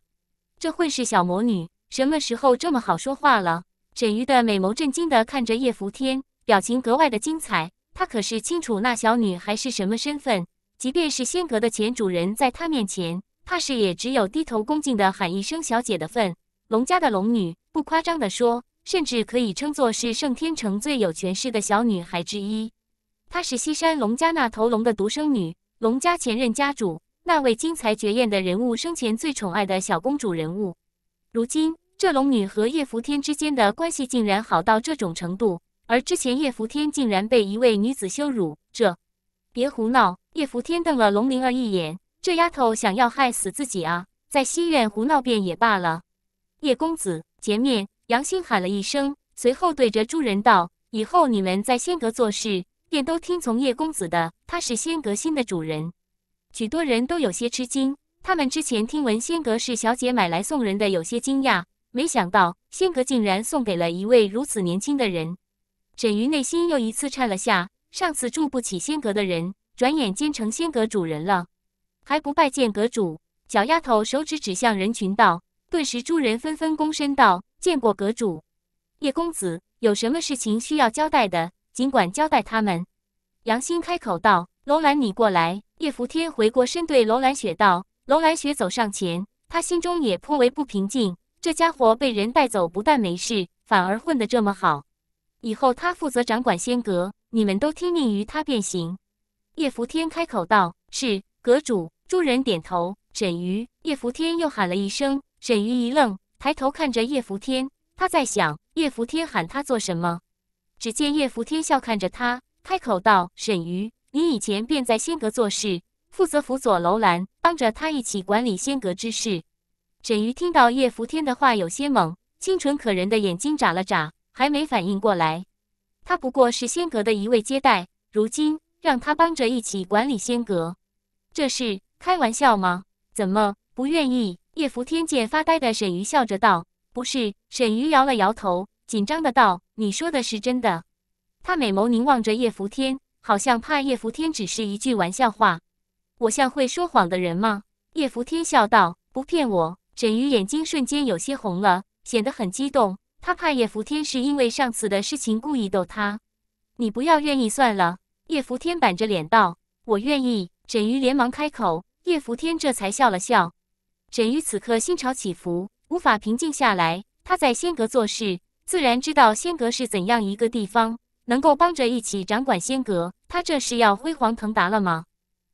这混世小魔女什么时候这么好说话了？沈鱼的美眸震惊地看着叶福天，表情格外的精彩。他可是清楚那小女孩是什么身份，即便是仙阁的前主人，在他面前，怕是也只有低头恭敬的喊一声“小姐”的份。龙家的龙女，不夸张的说，甚至可以称作是圣天城最有权势的小女孩之一。她是西山龙家那头龙的独生女，龙家前任家主那位精彩绝艳的人物生前最宠爱的小公主人物。如今，这龙女和叶扶天之间的关系竟然好到这种程度。而之前叶伏天竟然被一位女子羞辱，这别胡闹！叶伏天瞪了龙灵儿一眼，这丫头想要害死自己啊！在西院胡闹便也罢了。叶公子，洁面！杨欣喊了一声，随后对着诸人道：“以后你们在仙阁做事，便都听从叶公子的，他是仙阁新的主人。”许多人都有些吃惊，他们之前听闻仙阁是小姐买来送人的，有些惊讶，没想到仙阁竟然送给了一位如此年轻的人。沈瑜内心又一次颤了下，上次住不起仙阁的人，转眼间成仙阁主人了，还不拜见阁主？小丫头手指指向人群道，顿时诸人纷纷躬身道：“见过阁主，叶公子有什么事情需要交代的，尽管交代他们。”杨欣开口道：“楼兰，你过来。”叶扶天回过身对楼兰雪道：“楼兰雪走上前，他心中也颇为不平静，这家伙被人带走，不但没事，反而混得这么好。”以后他负责掌管仙阁，你们都听命于他便行。叶福天开口道：“是，阁主。”诸人点头。沈瑜，叶福天又喊了一声。沈瑜一愣，抬头看着叶福天，他在想叶福天喊他做什么。只见叶福天笑看着他，开口道：“沈瑜，你以前便在仙阁做事，负责辅佐楼兰，帮着他一起管理仙阁之事。”沈瑜听到叶福天的话，有些懵，清纯可人的眼睛眨了眨。还没反应过来，他不过是仙阁的一位接待，如今让他帮着一起管理仙阁，这是开玩笑吗？怎么不愿意？叶福天见发呆的沈瑜，笑着道：“不是。”沈瑜摇了摇头，紧张的道：“你说的是真的？”他美眸凝望着叶福天，好像怕叶福天只是一句玩笑话。“我像会说谎的人吗？”叶福天笑道：“不骗我。”沈瑜眼睛瞬间有些红了，显得很激动。他怕叶福天是因为上次的事情故意逗他，你不要愿意算了。叶福天板着脸道：“我愿意。”沈瑜连忙开口，叶福天这才笑了笑。沈瑜此刻心潮起伏，无法平静下来。他在仙阁做事，自然知道仙阁是怎样一个地方，能够帮着一起掌管仙阁，他这是要辉煌腾达了吗？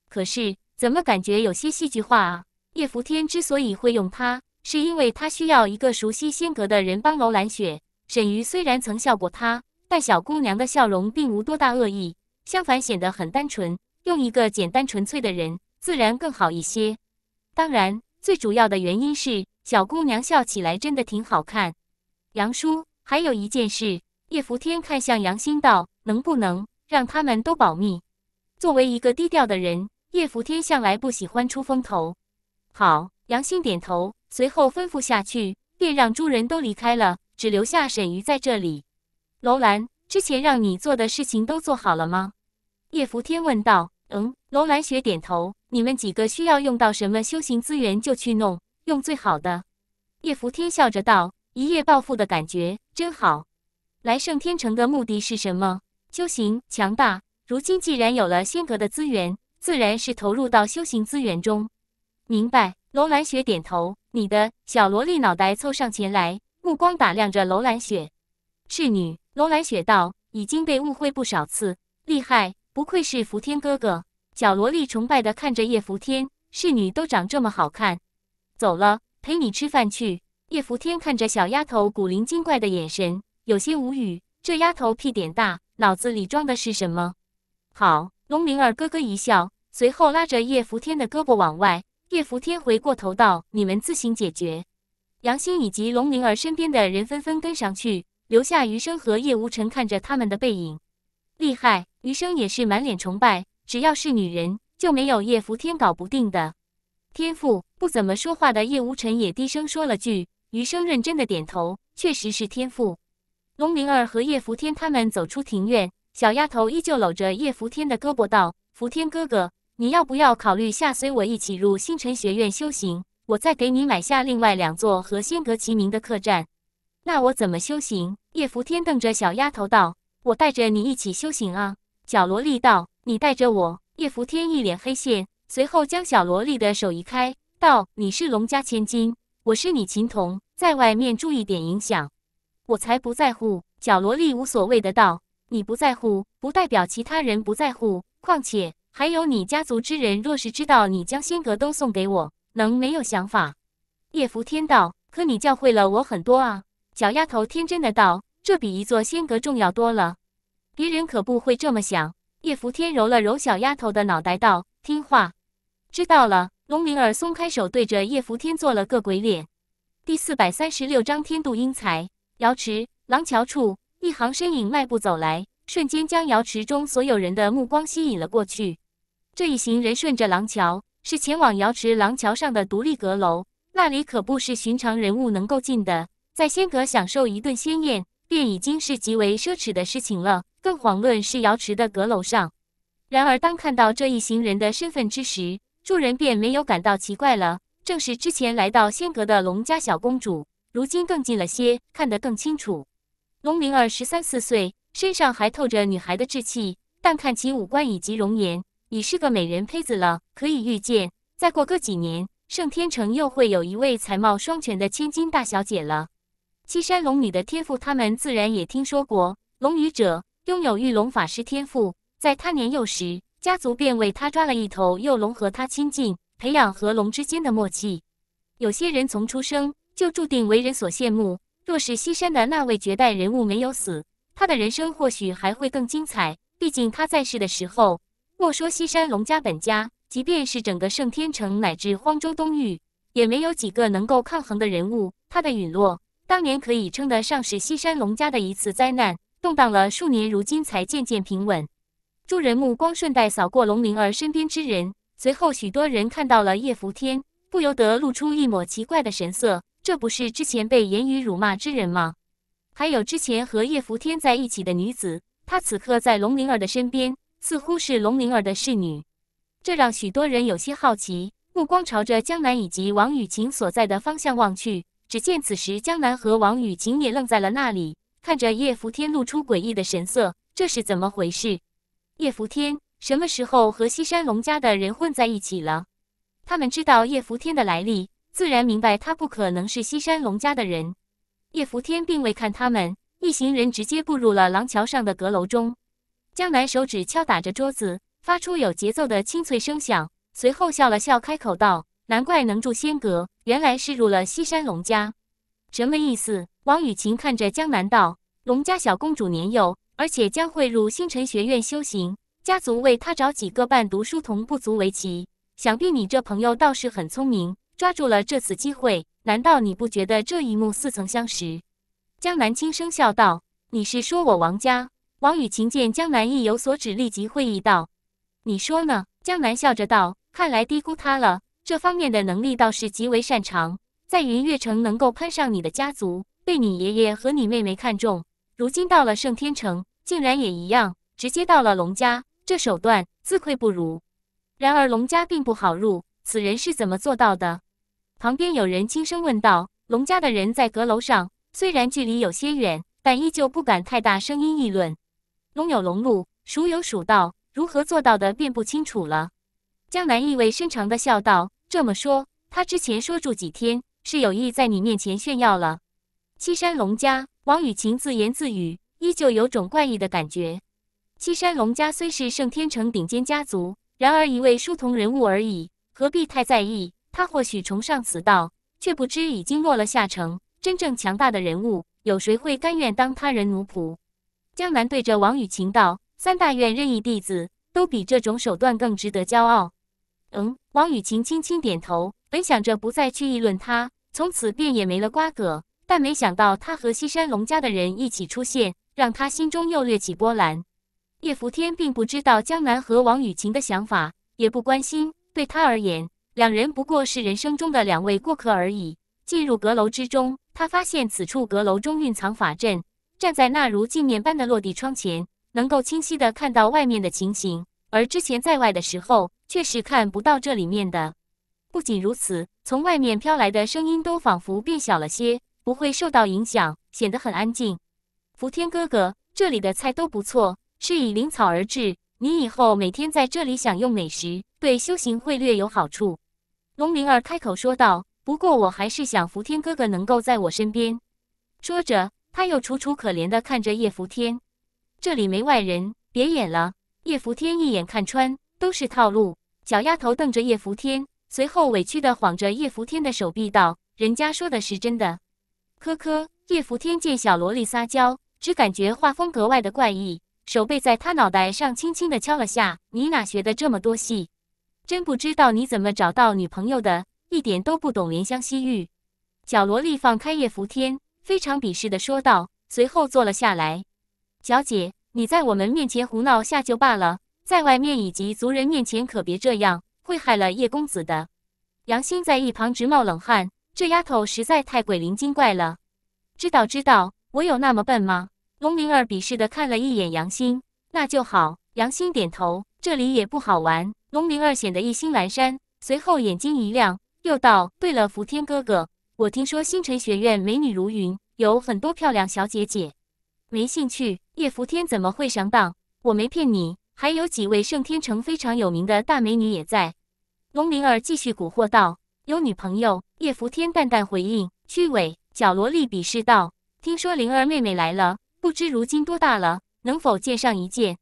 可是怎么感觉有些戏剧化啊？叶福天之所以会用他。是因为他需要一个熟悉仙阁的人帮楼兰雪。沈瑜虽然曾笑过他，但小姑娘的笑容并无多大恶意，相反显得很单纯。用一个简单纯粹的人，自然更好一些。当然，最主要的原因是小姑娘笑起来真的挺好看。杨叔，还有一件事。叶福天看向杨兴道：“能不能让他们都保密？”作为一个低调的人，叶福天向来不喜欢出风头。好，杨兴点头。随后吩咐下去，便让诸人都离开了，只留下沈瑜在这里。楼兰，之前让你做的事情都做好了吗？叶拂天问道。嗯，楼兰雪点头。你们几个需要用到什么修行资源就去弄，用最好的。叶拂天笑着道：“一夜暴富的感觉真好。”来圣天城的目的是什么？修行、强大。如今既然有了仙阁的资源，自然是投入到修行资源中。明白。楼兰雪点头，你的小萝莉脑袋凑上前来，目光打量着楼兰雪。侍女楼兰雪道：“已经被误会不少次，厉害，不愧是福天哥哥。”小萝莉崇拜地看着叶福天，侍女都长这么好看。走了，陪你吃饭去。叶福天看着小丫头古灵精怪的眼神，有些无语，这丫头屁点大，脑子里装的是什么？好，龙灵儿咯咯一笑，随后拉着叶福天的胳膊往外。叶伏天回过头道：“你们自行解决。”杨欣以及龙灵儿身边的人纷纷跟上去，留下余生和叶无尘看着他们的背影。厉害！余生也是满脸崇拜。只要是女人，就没有叶伏天搞不定的。天赋不怎么说话的叶无尘也低声说了句。余生认真的点头，确实是天赋。龙灵儿和叶伏天他们走出庭院，小丫头依旧搂着叶伏天的胳膊道：“伏天哥哥。”你要不要考虑下，随我一起入星辰学院修行？我再给你买下另外两座和仙阁齐名的客栈。那我怎么修行？叶伏天瞪着小丫头道：“我带着你一起修行啊！”小萝莉道：“你带着我。”叶伏天一脸黑线，随后将小萝莉的手移开，道：“你是龙家千金，我是你情童，在外面注意点影响。”我才不在乎。小萝莉无所谓的道：“你不在乎，不代表其他人不在乎。况且……”还有你家族之人，若是知道你将仙阁都送给我，能没有想法？叶拂天道：“可你教会了我很多啊。”小丫头天真的道：“这比一座仙阁重要多了。”别人可不会这么想。叶拂天揉了揉小丫头的脑袋，道：“听话。”知道了。龙灵儿松开手，对着叶拂天做了个鬼脸。第四百三十六章天妒英才。瑶池廊桥处，一行身影迈步走来，瞬间将瑶池中所有人的目光吸引了过去。这一行人顺着廊桥，是前往瑶池廊桥上的独立阁楼。那里可不是寻常人物能够进的。在仙阁享受一顿仙宴，便已经是极为奢侈的事情了，更遑论是瑶池的阁楼上。然而，当看到这一行人的身份之时，众人便没有感到奇怪了。正是之前来到仙阁的龙家小公主，如今更近了些，看得更清楚。龙灵儿十三四岁，身上还透着女孩的稚气，但看其五官以及容颜。已是个美人胚子了，可以预见，再过个几年，盛天城又会有一位才貌双全的千金大小姐了。西山龙女的天赋，他们自然也听说过。龙女者拥有御龙法师天赋，在他年幼时，家族便为他抓了一头幼龙和他亲近，培养和龙之间的默契。有些人从出生就注定为人所羡慕。若是西山的那位绝代人物没有死，他的人生或许还会更精彩。毕竟他在世的时候。莫说西山龙家本家，即便是整个圣天城乃至荒州东域，也没有几个能够抗衡的人物。他的陨落，当年可以称得上是西山龙家的一次灾难，动荡了数年，如今才渐渐平稳。众人目光顺带扫过龙灵儿身边之人，随后许多人看到了叶伏天，不由得露出一抹奇怪的神色。这不是之前被言语辱骂之人吗？还有之前和叶伏天在一起的女子，她此刻在龙灵儿的身边。似乎是龙灵儿的侍女，这让许多人有些好奇，目光朝着江南以及王雨晴所在的方向望去。只见此时江南和王雨晴也愣在了那里，看着叶拂天露出诡异的神色，这是怎么回事？叶拂天什么时候和西山龙家的人混在一起了？他们知道叶拂天的来历，自然明白他不可能是西山龙家的人。叶拂天并未看他们，一行人直接步入了廊桥上的阁楼中。江南手指敲打着桌子，发出有节奏的清脆声响，随后笑了笑，开口道：“难怪能住仙阁，原来是入了西山龙家。”什么意思？王雨晴看着江南道：“龙家小公主年幼，而且将会入星辰学院修行，家族为她找几个伴读书童不足为奇。想必你这朋友倒是很聪明，抓住了这次机会。难道你不觉得这一幕似曾相识？”江南轻声笑道：“你是说我王家？”王雨晴见江南意有所指，立即会意道：“你说呢？”江南笑着道：“看来低估他了，这方面的能力倒是极为擅长。在云月城能够攀上你的家族，被你爷爷和你妹妹看中，如今到了圣天城，竟然也一样，直接到了龙家。这手段，自愧不如。然而龙家并不好入，此人是怎么做到的？”旁边有人轻声问道：“龙家的人在阁楼上，虽然距离有些远，但依旧不敢太大声音议论。”龙有龙路，鼠有鼠道，如何做到的便不清楚了。江南意味深长的笑道：“这么说，他之前说住几天是有意在你面前炫耀了。”七山龙家，王雨晴自言自语，依旧有种怪异的感觉。七山龙家虽是圣天城顶尖家族，然而一位书童人物而已，何必太在意？他或许崇尚此道，却不知已经落了下乘。真正强大的人物，有谁会甘愿当他人奴仆？江南对着王雨晴道：“三大院任意弟子，都比这种手段更值得骄傲。”嗯，王雨晴轻轻点头。本想着不再去议论他，从此便也没了瓜葛，但没想到他和西山龙家的人一起出现，让他心中又略起波澜。叶伏天并不知道江南和王雨晴的想法，也不关心。对他而言，两人不过是人生中的两位过客而已。进入阁楼之中，他发现此处阁楼中蕴藏法阵。站在那如镜面般的落地窗前，能够清晰的看到外面的情形，而之前在外的时候，却是看不到这里面的。不仅如此，从外面飘来的声音都仿佛变小了些，不会受到影响，显得很安静。福天哥哥，这里的菜都不错，是以灵草而制，你以后每天在这里享用美食，对修行会略有好处。龙灵儿开口说道。不过我还是想福天哥哥能够在我身边。说着。他又楚楚可怜地看着叶福天，这里没外人，别演了。叶福天一眼看穿，都是套路。小丫头瞪着叶福天，随后委屈地晃着叶福天的手臂道：“人家说的是真的。”“咳咳。”叶福天见小萝莉撒娇，只感觉画风格外的怪异，手背在她脑袋上轻轻地敲了下：“你哪学的这么多戏？真不知道你怎么找到女朋友的，一点都不懂怜香惜玉。”小萝莉放开叶福天。非常鄙视的说道，随后坐了下来。小姐，你在我们面前胡闹下就罢了，在外面以及族人面前可别这样，会害了叶公子的。杨欣在一旁直冒冷汗，这丫头实在太鬼灵精怪了。知道，知道，我有那么笨吗？龙灵儿鄙视的看了一眼杨欣，那就好。杨欣点头，这里也不好玩。龙灵儿显得意兴阑珊，随后眼睛一亮，又道：“对了，福天哥哥。”我听说星辰学院美女如云，有很多漂亮小姐姐，没兴趣。叶伏天怎么会上当？我没骗你，还有几位圣天城非常有名的大美女也在。龙灵儿继续蛊惑道：“有女朋友？”叶伏天淡淡回应。虚伪角萝莉鄙视道：“听说灵儿妹妹来了，不知如今多大了？能否见上一见？”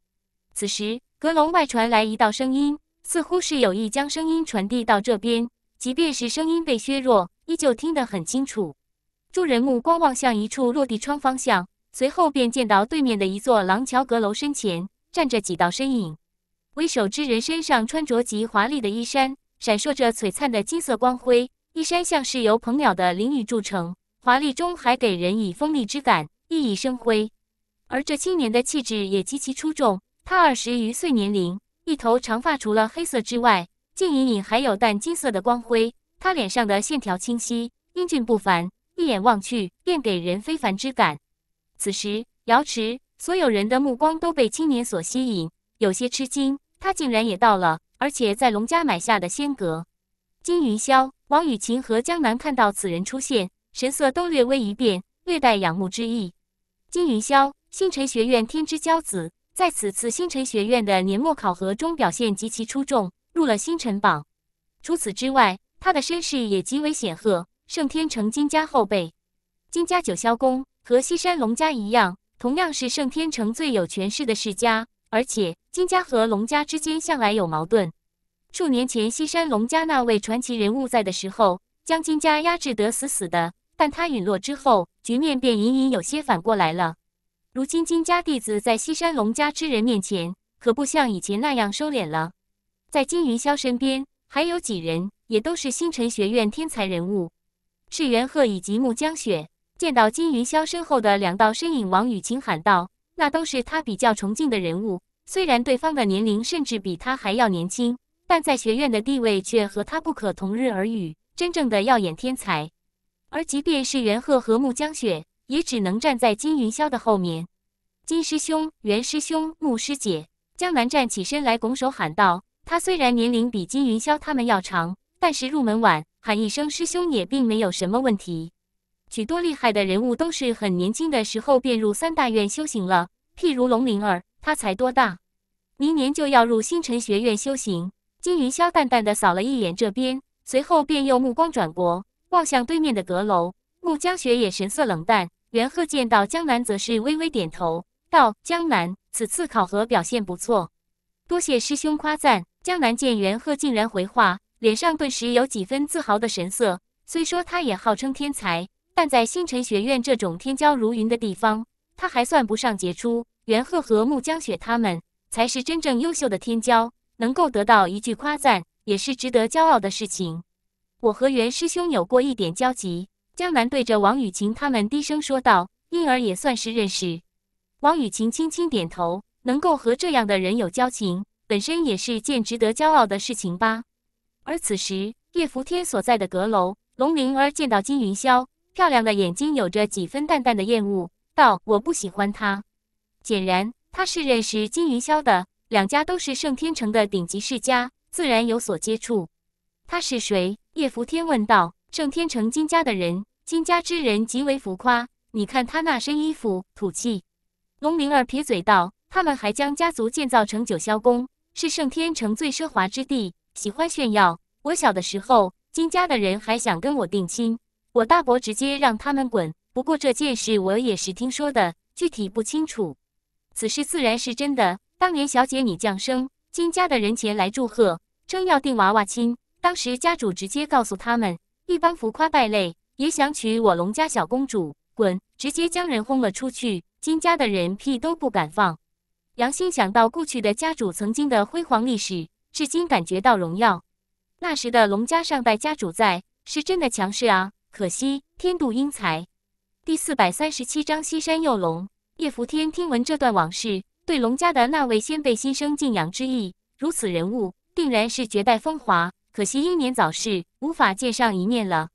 此时，阁楼外传来一道声音，似乎是有意将声音传递到这边，即便是声音被削弱。依旧听得很清楚，众人目光望向一处落地窗方向，随后便见到对面的一座廊桥阁楼身前站着几道身影。为首之人身上穿着极华丽的衣衫，闪烁着璀璨的金色光辉，衣衫像是由鹏鸟的翎羽铸成，华丽中还给人以锋利之感，熠熠生辉。而这青年的气质也极其出众，他二十余岁年龄，一头长发除了黑色之外，竟隐隐还有淡金色的光辉。他脸上的线条清晰，英俊不凡，一眼望去便给人非凡之感。此时，瑶池所有人的目光都被青年所吸引，有些吃惊，他竟然也到了，而且在龙家买下的仙阁。金云霄、王雨晴和江南看到此人出现，神色都略微一变，略带仰慕之意。金云霄，星辰学院天之骄子，在此次星辰学院的年末考核中表现极其出众，入了星辰榜。除此之外，他的身世也极为显赫，盛天城金家后辈，金家九霄宫和西山龙家一样，同样是盛天城最有权势的世家。而且金家和龙家之间向来有矛盾。数年前西山龙家那位传奇人物在的时候，将金家压制得死死的。但他陨落之后，局面便隐隐有些反过来了。如今金家弟子在西山龙家之人面前，可不像以前那样收敛了。在金云霄身边，还有几人？也都是星辰学院天才人物，是元鹤以及木江雪。见到金云霄身后的两道身影，王雨晴喊道：“那都是他比较崇敬的人物。虽然对方的年龄甚至比他还要年轻，但在学院的地位却和他不可同日而语，真正的耀眼天才。而即便是元鹤和木江雪，也只能站在金云霄的后面。”金师兄、元师兄、木师姐，江南站起身来，拱手喊道：“他虽然年龄比金云霄他们要长。”但是入门晚，喊一声师兄也并没有什么问题。许多厉害的人物都是很年轻的时候便入三大院修行了，譬如龙灵儿，他才多大？明年就要入星辰学院修行。金云霄淡淡的扫了一眼这边，随后便又目光转过，望向对面的阁楼。穆江雪也神色冷淡。袁鹤见到江南，则是微微点头，道：“江南此次考核表现不错，多谢师兄夸赞。”江南见袁鹤竟然回话。脸上顿时有几分自豪的神色。虽说他也号称天才，但在星辰学院这种天骄如云的地方，他还算不上杰出。袁鹤和慕江雪他们才是真正优秀的天骄，能够得到一句夸赞，也是值得骄傲的事情。我和袁师兄有过一点交集，江南对着王雨晴他们低声说道：“因而也算是认识。”王雨晴轻轻点头，能够和这样的人有交情，本身也是件值得骄傲的事情吧。而此时，叶福天所在的阁楼，龙灵儿见到金云霄，漂亮的眼睛有着几分淡淡的厌恶，道：“我不喜欢他。”显然，他是认识金云霄的，两家都是圣天城的顶级世家，自然有所接触。他是谁？叶福天问道。圣天城金家的人，金家之人极为浮夸，你看他那身衣服，土气。龙灵儿撇嘴道：“他们还将家族建造成九霄宫，是圣天城最奢华之地。”喜欢炫耀。我小的时候，金家的人还想跟我定亲，我大伯直接让他们滚。不过这件事我也是听说的，具体不清楚。此事自然是真的。当年小姐你降生，金家的人前来祝贺，称要定娃娃亲。当时家主直接告诉他们，一帮浮夸败类也想娶我龙家小公主，滚！直接将人轰了出去。金家的人屁都不敢放。杨欣想到过去的家主曾经的辉煌历史。至今感觉到荣耀，那时的龙家上代家主在是真的强势啊！可惜天妒英才。第四百三十七章西山幼龙。叶扶天听闻这段往事，对龙家的那位先辈心生敬仰之意。如此人物，定然是绝代风华，可惜英年早逝，无法见上一面了。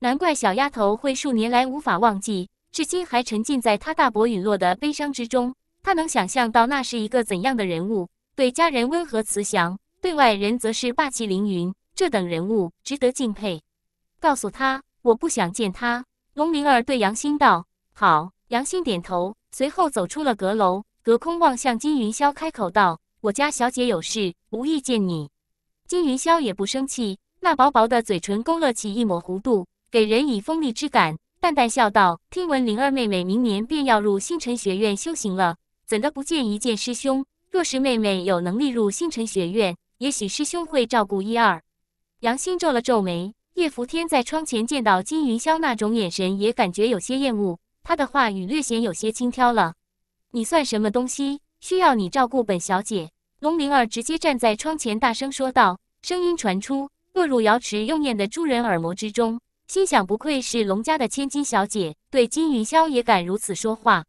难怪小丫头会数年来无法忘记，至今还沉浸在她大伯陨落的悲伤之中。他能想象到那是一个怎样的人物，对家人温和慈祥。对外人则是霸气凌云，这等人物值得敬佩。告诉他，我不想见他。龙灵儿对杨欣道：“好。”杨欣点头，随后走出了阁楼，隔空望向金云霄，开口道：“我家小姐有事，无意见你。”金云霄也不生气，那薄薄的嘴唇勾勒起一抹弧度，给人以锋利之感，淡淡笑道：“听闻灵儿妹妹明年便要入星辰学院修行了，怎的不见一见师兄？若是妹妹有能力入星辰学院，”也许师兄会照顾一二。杨欣皱了皱眉，叶伏天在窗前见到金云霄那种眼神，也感觉有些厌恶。他的话语略显有些轻佻了。你算什么东西？需要你照顾本小姐？龙灵儿直接站在窗前，大声说道，声音传出，落入瑶池用念的诸人耳膜之中，心想：不愧是龙家的千金小姐，对金云霄也敢如此说话。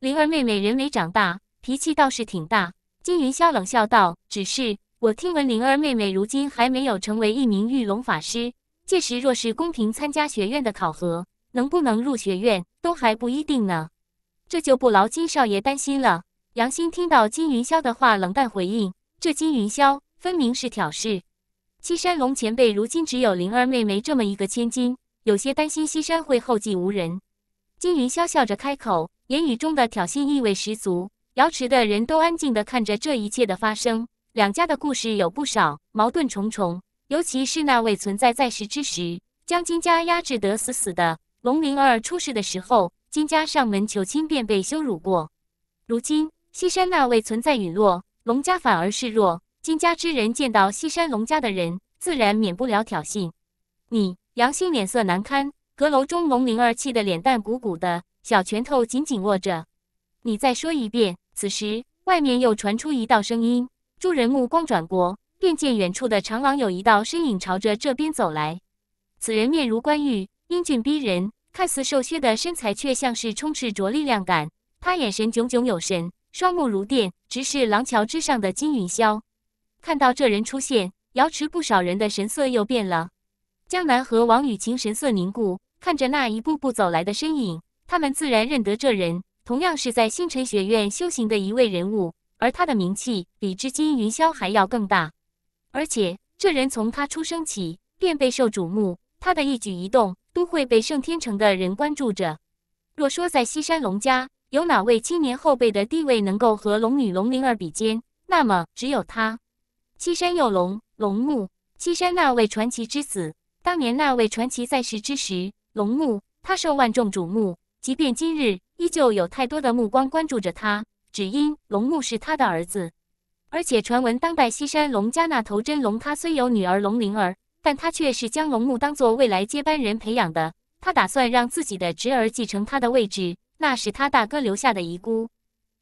灵儿妹妹人没长大，脾气倒是挺大。金云霄冷笑道：“只是。”我听闻灵儿妹妹如今还没有成为一名御龙法师，届时若是公平参加学院的考核，能不能入学院都还不一定呢。这就不劳金少爷担心了。杨欣听到金云霄的话，冷淡回应：“这金云霄分明是挑事。”西山龙前辈如今只有灵儿妹妹这么一个千金，有些担心西山会后继无人。金云霄笑着开口，言语中的挑衅意味十足。瑶池的人都安静地看着这一切的发生。两家的故事有不少矛盾重重，尤其是那位存在在世之时，将金家压制得死死的。龙灵儿出事的时候，金家上门求亲便被羞辱过。如今西山那位存在陨落，龙家反而示弱，金家之人见到西山龙家的人，自然免不了挑衅。你杨兴脸色难堪，阁楼中龙灵儿气得脸蛋鼓鼓的，小拳头紧紧握着。你再说一遍。此时外面又传出一道声音。诸人目光转过，便见远处的长廊有一道身影朝着这边走来。此人面如冠玉，英俊逼人，看似瘦削的身材却像是充斥着力量感。他眼神炯炯有神，双目如电，直视廊桥之上的金云霄。看到这人出现，瑶池不少人的神色又变了。江南和王雨晴神色凝固，看着那一步步走来的身影，他们自然认得这人，同样是在星辰学院修行的一位人物。而他的名气比至今云霄还要更大，而且这人从他出生起便备受瞩目，他的一举一动都会被圣天城的人关注着。若说在西山龙家有哪位青年后辈的地位能够和龙女龙灵儿比肩，那么只有他。西山幼龙龙木，西山那位传奇之子，当年那位传奇在世之时，龙木他受万众瞩目，即便今日依旧有太多的目光关注着他。只因龙木是他的儿子，而且传闻当代西山龙家那头真龙，他虽有女儿龙灵儿，但他却是将龙木当做未来接班人培养的。他打算让自己的侄儿继承他的位置，那是他大哥留下的遗孤。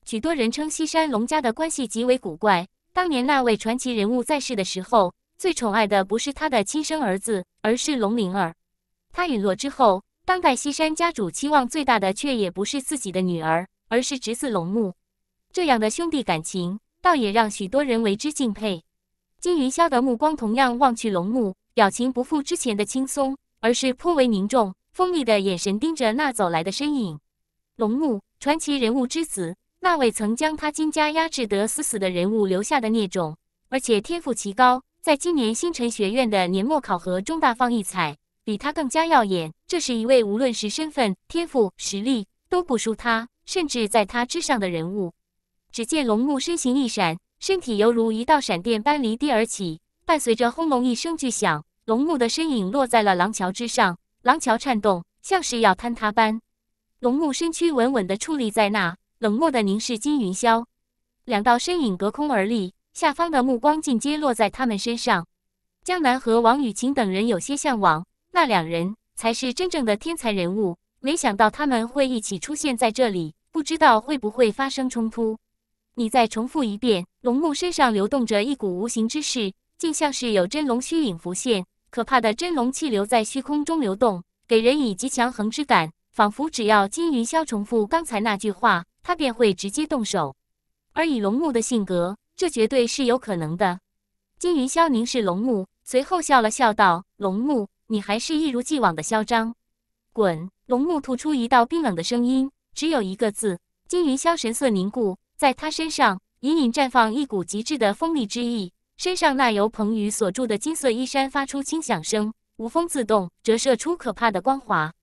许多人称西山龙家的关系极为古怪。当年那位传奇人物在世的时候，最宠爱的不是他的亲生儿子，而是龙灵儿。他陨落之后，当代西山家主期望最大的却也不是自己的女儿，而是侄子龙木。这样的兄弟感情，倒也让许多人为之敬佩。金云霄的目光同样望去，龙木表情不复之前的轻松，而是颇为凝重，锋利的眼神盯着那走来的身影。龙木，传奇人物之子，那位曾将他金家压制得死死的人物留下的孽种，而且天赋奇高，在今年星辰学院的年末考核中大放异彩，比他更加耀眼。这是一位无论是身份、天赋、实力都不输他，甚至在他之上的人物。只见龙木身形一闪，身体犹如一道闪电般离地而起，伴随着轰隆一声巨响，龙木的身影落在了廊桥之上，廊桥颤动，像是要坍塌般。龙木身躯稳稳地矗立在那，冷漠地凝视金云霄。两道身影隔空而立，下方的目光尽皆落在他们身上。江南和王雨晴等人有些向往，那两人才是真正的天才人物。没想到他们会一起出现在这里，不知道会不会发生冲突。你再重复一遍。龙木身上流动着一股无形之势，竟像是有真龙虚影浮现。可怕的真龙气流在虚空中流动，给人以极强横之感，仿佛只要金云霄重复刚才那句话，他便会直接动手。而以龙木的性格，这绝对是有可能的。金云霄凝视龙木，随后笑了笑道：“龙木，你还是一如既往的嚣张。”滚！龙木吐出一道冰冷的声音，只有一个字。金云霄神色凝固。在他身上隐隐绽放一股极致的锋利之意，身上那由彭宇所铸的金色衣衫发出轻响声，无风自动，折射出可怕的光华。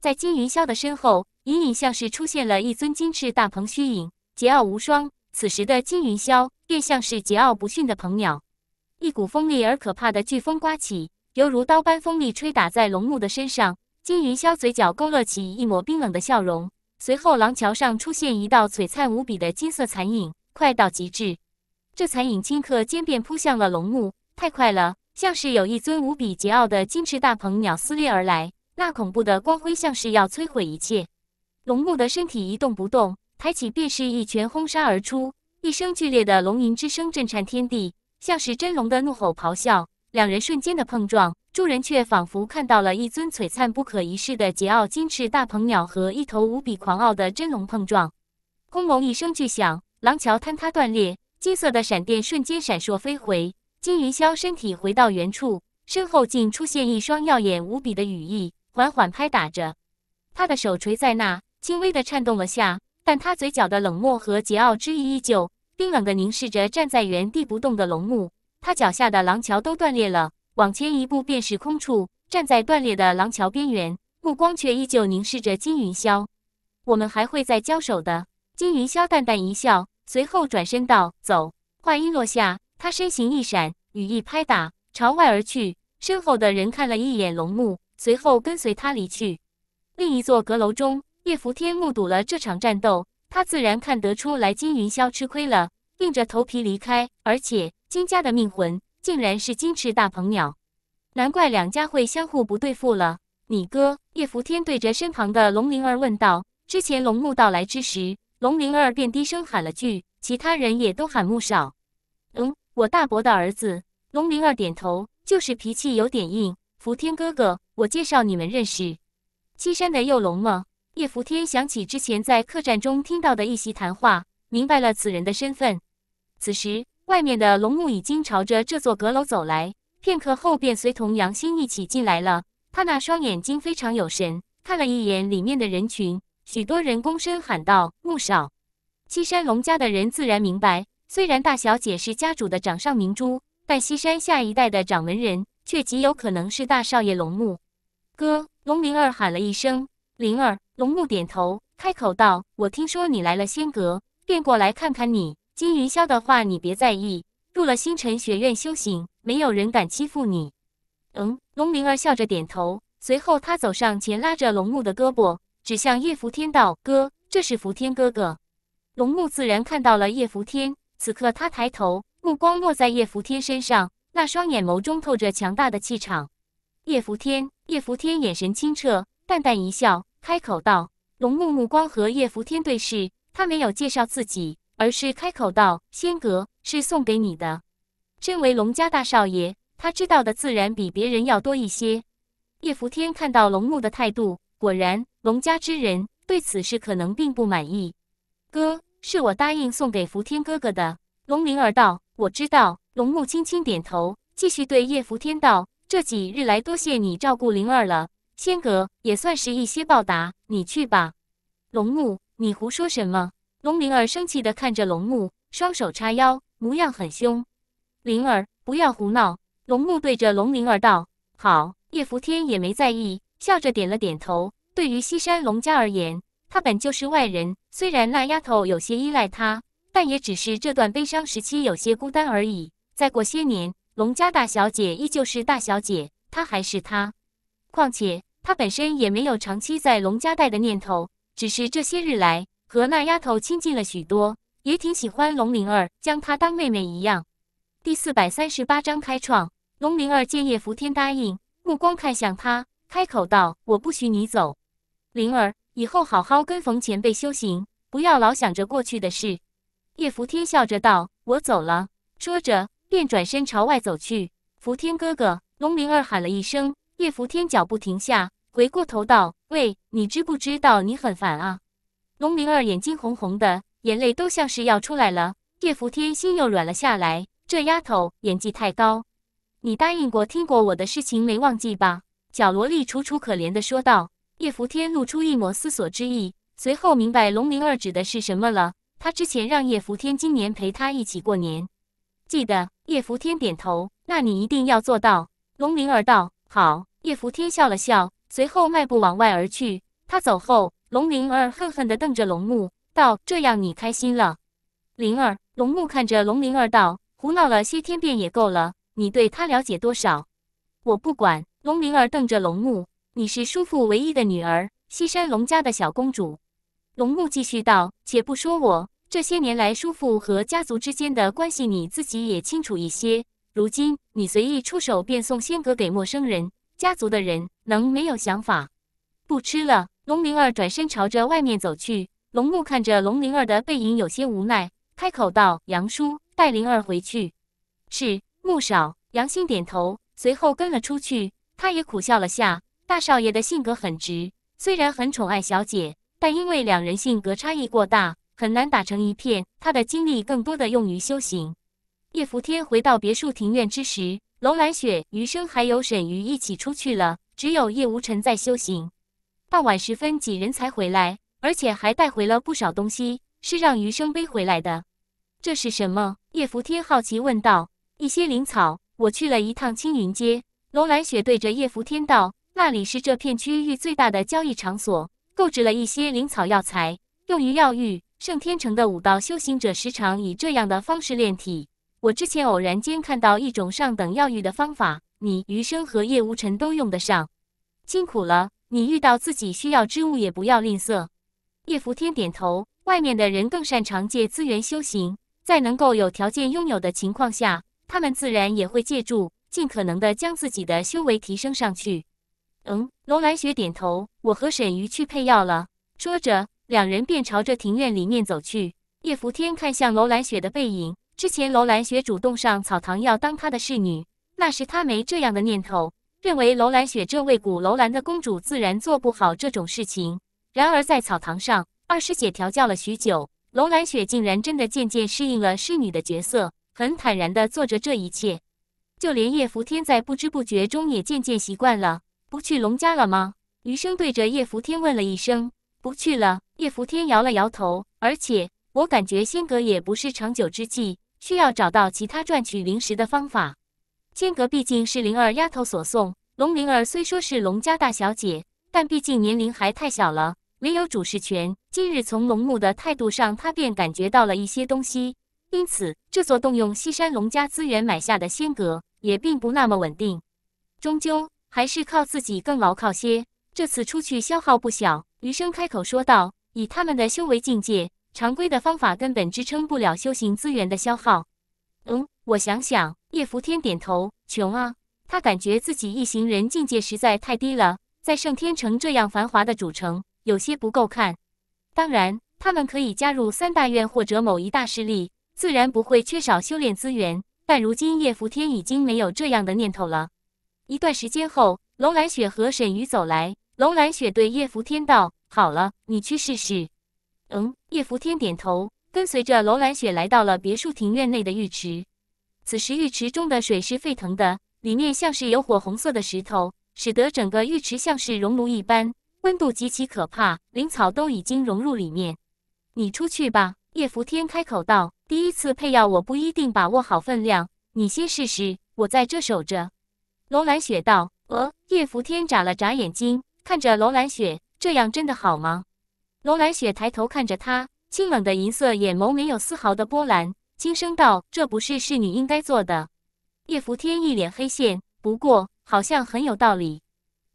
在金云霄的身后，隐隐像是出现了一尊金翅大鹏虚影，桀骜无双。此时的金云霄便像是桀骜不驯的鹏鸟，一股锋利而可怕的飓风刮起，犹如刀般锋利，吹打在龙木的身上。金云霄嘴角勾勒起一抹冰冷的笑容。随后，廊桥上出现一道璀璨无比的金色残影，快到极致。这残影顷刻间便扑向了龙木，太快了，像是有一尊无比桀骜的金翅大鹏鸟撕裂而来。那恐怖的光辉，像是要摧毁一切。龙木的身体一动不动，抬起便是一拳轰杀而出。一声剧烈的龙吟之声震颤天地，像是真龙的怒吼咆哮。两人瞬间的碰撞，众人却仿佛看到了一尊璀璨不可一世的桀骜金翅大鹏鸟和一头无比狂傲的真龙碰撞。轰隆一声巨响，廊桥坍塌断裂，金色的闪电瞬间闪烁飞回。金云霄身体回到原处，身后竟出现一双耀眼无比的羽翼，缓缓拍打着。他的手垂在那，轻微的颤动了下，但他嘴角的冷漠和桀骜之意依旧，冰冷的凝视着站在原地不动的龙木。他脚下的廊桥都断裂了，往前一步便是空处。站在断裂的廊桥边缘，目光却依旧凝视着金云霄。我们还会再交手的。金云霄淡淡一笑，随后转身道：“走。”话音落下，他身形一闪，羽翼拍打，朝外而去。身后的人看了一眼龙木，随后跟随他离去。另一座阁楼中，叶福天目睹了这场战斗，他自然看得出来金云霄吃亏了，硬着头皮离开，而且。金家的命魂竟然是金翅大鹏鸟，难怪两家会相互不对付了。你哥叶拂天对着身旁的龙灵儿问道：“之前龙木到来之时，龙灵儿便低声喊了句，其他人也都喊木少。”“嗯，我大伯的儿子。”龙灵儿点头，“就是脾气有点硬。”“拂天哥哥，我介绍你们认识，西山的幼龙吗？”叶拂天想起之前在客栈中听到的一席谈话，明白了此人的身份。此时。外面的龙木已经朝着这座阁楼走来，片刻后便随同杨欣一起进来了。他那双眼睛非常有神，看了一眼里面的人群，许多人躬身喊道：“木少。”西山龙家的人自然明白，虽然大小姐是家主的掌上明珠，但西山下一代的掌门人却极有可能是大少爷龙木。哥，龙灵儿喊了一声：“灵儿。”龙木点头，开口道：“我听说你来了仙阁，便过来看看你。”金云霄的话你别在意，入了星辰学院修行，没有人敢欺负你。嗯，龙灵儿笑着点头，随后她走上前拉着龙木的胳膊，指向叶伏天道：“哥，这是伏天哥哥。”龙木自然看到了叶伏天，此刻他抬头，目光落在叶伏天身上，那双眼眸中透着强大的气场。叶伏天，叶伏天眼神清澈，淡淡一笑，开口道：“龙木，目光和叶伏天对视，他没有介绍自己。”而是开口道：“仙阁是送给你的。身为龙家大少爷，他知道的自然比别人要多一些。”叶福天看到龙木的态度，果然，龙家之人对此事可能并不满意。“哥，是我答应送给福天哥哥的。”龙灵儿道：“我知道。”龙木轻轻点头，继续对叶福天道：“这几日来多谢你照顾灵儿了，仙阁也算是一些报答，你去吧。”龙木，你胡说什么？龙灵儿生气地看着龙木，双手叉腰，模样很凶。灵儿，不要胡闹！龙木对着龙灵儿道：“好。”叶拂天也没在意，笑着点了点头。对于西山龙家而言，他本就是外人。虽然那丫头有些依赖他，但也只是这段悲伤时期有些孤单而已。再过些年，龙家大小姐依旧是大小姐，她还是她。况且她本身也没有长期在龙家待的念头，只是这些日来。和那丫头亲近了许多，也挺喜欢龙灵儿，将她当妹妹一样。第四百三十八章开创。龙灵儿见叶福天答应，目光看向他，开口道：“我不许你走，灵儿，以后好好跟冯前辈修行，不要老想着过去的事。”叶福天笑着道：“我走了。”说着便转身朝外走去。福天哥哥，龙灵儿喊了一声。叶福天脚步停下，回过头道：“喂，你知不知道你很烦啊？”龙灵儿眼睛红红的，眼泪都像是要出来了。叶伏天心又软了下来。这丫头演技太高，你答应过、听过我的事情没忘记吧？小萝莉楚楚可怜的说道。叶伏天露出一抹思索之意，随后明白龙灵儿指的是什么了。他之前让叶伏天今年陪他一起过年，记得。叶伏天点头。那你一定要做到。龙灵儿道。好。叶伏天笑了笑，随后迈步往外而去。他走后。龙灵儿恨恨地瞪着龙木，道：“这样你开心了？”灵儿，龙木看着龙灵儿道：“胡闹了些天，便也够了。你对他了解多少？我不管。”龙灵儿瞪着龙木：“你是叔父唯一的女儿，西山龙家的小公主。”龙木继续道：“且不说我，这些年来叔父和家族之间的关系，你自己也清楚一些。如今你随意出手，便送仙阁给陌生人，家族的人能没有想法？不吃了。”龙灵儿转身朝着外面走去，龙木看着龙灵儿的背影，有些无奈，开口道：“杨叔，带灵儿回去。”“是，木少。”杨兴点头，随后跟了出去。他也苦笑了下。大少爷的性格很直，虽然很宠爱小姐，但因为两人性格差异过大，很难打成一片。他的精力更多的用于修行。叶伏天回到别墅庭院之时，龙兰雪、余生还有沈瑜一起出去了，只有叶无尘在修行。傍晚时分，几人才回来，而且还带回了不少东西，是让余生背回来的。这是什么？叶福天好奇问道。一些灵草，我去了一趟青云街。龙兰雪对着叶福天道：“那里是这片区域最大的交易场所，购置了一些灵草药材，用于药浴。圣天城的武道修行者时常以这样的方式炼体。我之前偶然间看到一种上等药浴的方法，你、余生和叶无尘都用得上。辛苦了。”你遇到自己需要之物，也不要吝啬。叶福天点头。外面的人更擅长借资源修行，在能够有条件拥有的情况下，他们自然也会借助，尽可能的将自己的修为提升上去。嗯，楼兰雪点头。我和沈鱼去配药了。说着，两人便朝着庭院里面走去。叶福天看向楼兰雪的背影。之前楼兰雪主动上草堂要当他的侍女，那时他没这样的念头。认为楼兰雪这位古楼兰的公主自然做不好这种事情。然而在草堂上，二师姐调教了许久，楼兰雪竟然真的渐渐适应了侍女的角色，很坦然地做着这一切。就连叶福天在不知不觉中也渐渐习惯了。不去龙家了吗？余生对着叶福天问了一声。不去了。叶福天摇了摇头。而且我感觉仙阁也不是长久之计，需要找到其他赚取灵石的方法。仙阁毕竟是灵儿丫头所送，龙灵儿虽说是龙家大小姐，但毕竟年龄还太小了，没有主事权。今日从龙木的态度上，他便感觉到了一些东西。因此，这座动用西山龙家资源买下的仙阁，也并不那么稳定。终究还是靠自己更牢靠些。这次出去消耗不小，余生开口说道：“以他们的修为境界，常规的方法根本支撑不了修行资源的消耗。”嗯，我想想。叶福天点头，穷啊！他感觉自己一行人境界实在太低了，在圣天城这样繁华的主城，有些不够看。当然，他们可以加入三大院或者某一大势力，自然不会缺少修炼资源。但如今，叶福天已经没有这样的念头了。一段时间后，龙兰雪和沈瑜走来。龙兰雪对叶福天道：“好了，你去试试。”嗯，叶福天点头。跟随着楼兰雪来到了别墅庭院内的浴池，此时浴池中的水是沸腾的，里面像是有火红色的石头，使得整个浴池像是熔炉一般，温度极其可怕，灵草都已经融入里面。你出去吧，叶拂天开口道。第一次配药，我不一定把握好分量，你先试试，我在这守着。楼兰雪道。呃，叶拂天眨了眨眼睛，看着楼兰雪，这样真的好吗？楼兰雪抬头看着他。清冷的银色眼眸没有丝毫的波澜，轻声道：“这不是侍女应该做的。”叶伏天一脸黑线，不过好像很有道理，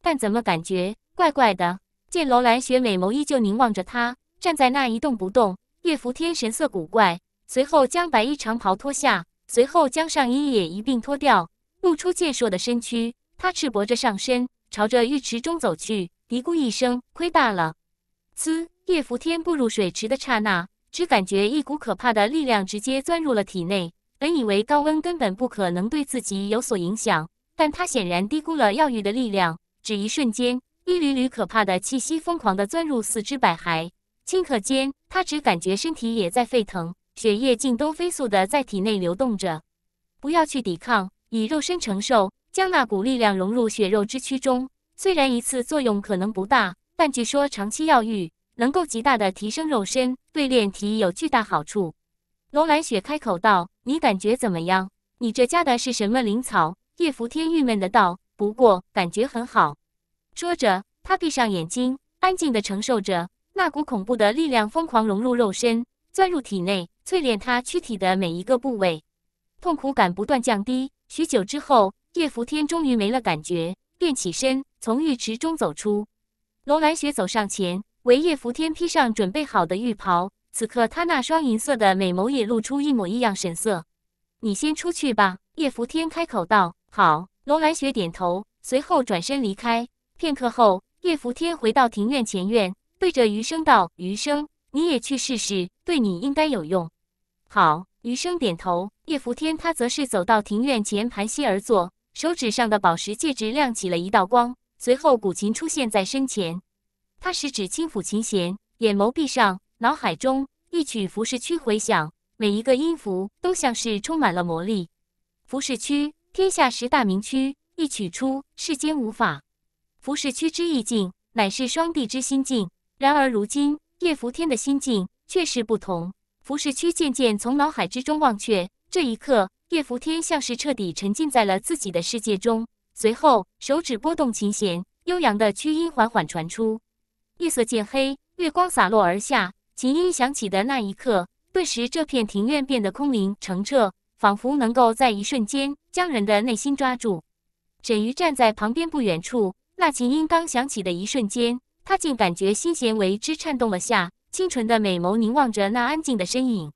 但怎么感觉怪怪的？见楼兰雪美眸依旧凝望着他，站在那一动不动。叶伏天神色古怪，随后将白衣长袍脱下，随后将上衣也一并脱掉，露出健硕的身躯。他赤膊着上身，朝着浴池中走去，嘀咕一声：“亏大了。”呲。叶伏天步入水池的刹那，只感觉一股可怕的力量直接钻入了体内。本以为高温根本不可能对自己有所影响，但他显然低估了药浴的力量。只一瞬间，一缕缕可怕的气息疯狂地钻入四肢百骸，顷刻间，他只感觉身体也在沸腾，血液竟都飞速地在体内流动着。不要去抵抗，以肉身承受，将那股力量融入血肉之躯中。虽然一次作用可能不大，但据说长期药浴。能够极大的提升肉身，对炼体有巨大好处。罗兰雪开口道：“你感觉怎么样？你这加的是什么灵草？”叶伏天郁闷的道：“不过感觉很好。”说着，他闭上眼睛，安静的承受着那股恐怖的力量疯狂融入肉身，钻入体内，淬炼他躯体的每一个部位。痛苦感不断降低，许久之后，叶伏天终于没了感觉，便起身从浴池中走出。罗兰雪走上前。为叶福天披上准备好的浴袍，此刻他那双银色的美眸也露出一抹异样神色。你先出去吧，叶福天开口道。好，龙兰雪点头，随后转身离开。片刻后，叶福天回到庭院前院，对着余生道：“余生，你也去试试，对你应该有用。”好，余生点头。叶福天他则是走到庭院前盘膝而坐，手指上的宝石戒指亮起了一道光，随后古琴出现在身前。他食指轻抚琴弦，眼眸闭上，脑海中一曲浮世曲回响，每一个音符都像是充满了魔力。浮世曲，天下十大名曲，一曲出，世间无法。浮世曲之意境，乃是双帝之心境。然而如今，叶伏天的心境却是不同。浮世曲渐渐从脑海之中忘却。这一刻，叶伏天像是彻底沉浸在了自己的世界中。随后，手指拨动琴弦，悠扬的曲音缓缓传出。夜色渐黑，月光洒落而下。琴音响起的那一刻，顿时这片庭院变得空灵澄澈，仿佛能够在一瞬间将人的内心抓住。沈瑜站在旁边不远处，那琴音刚响起的一瞬间，他竟感觉心弦为之颤动了下。清纯的美眸凝望着那安静的身影，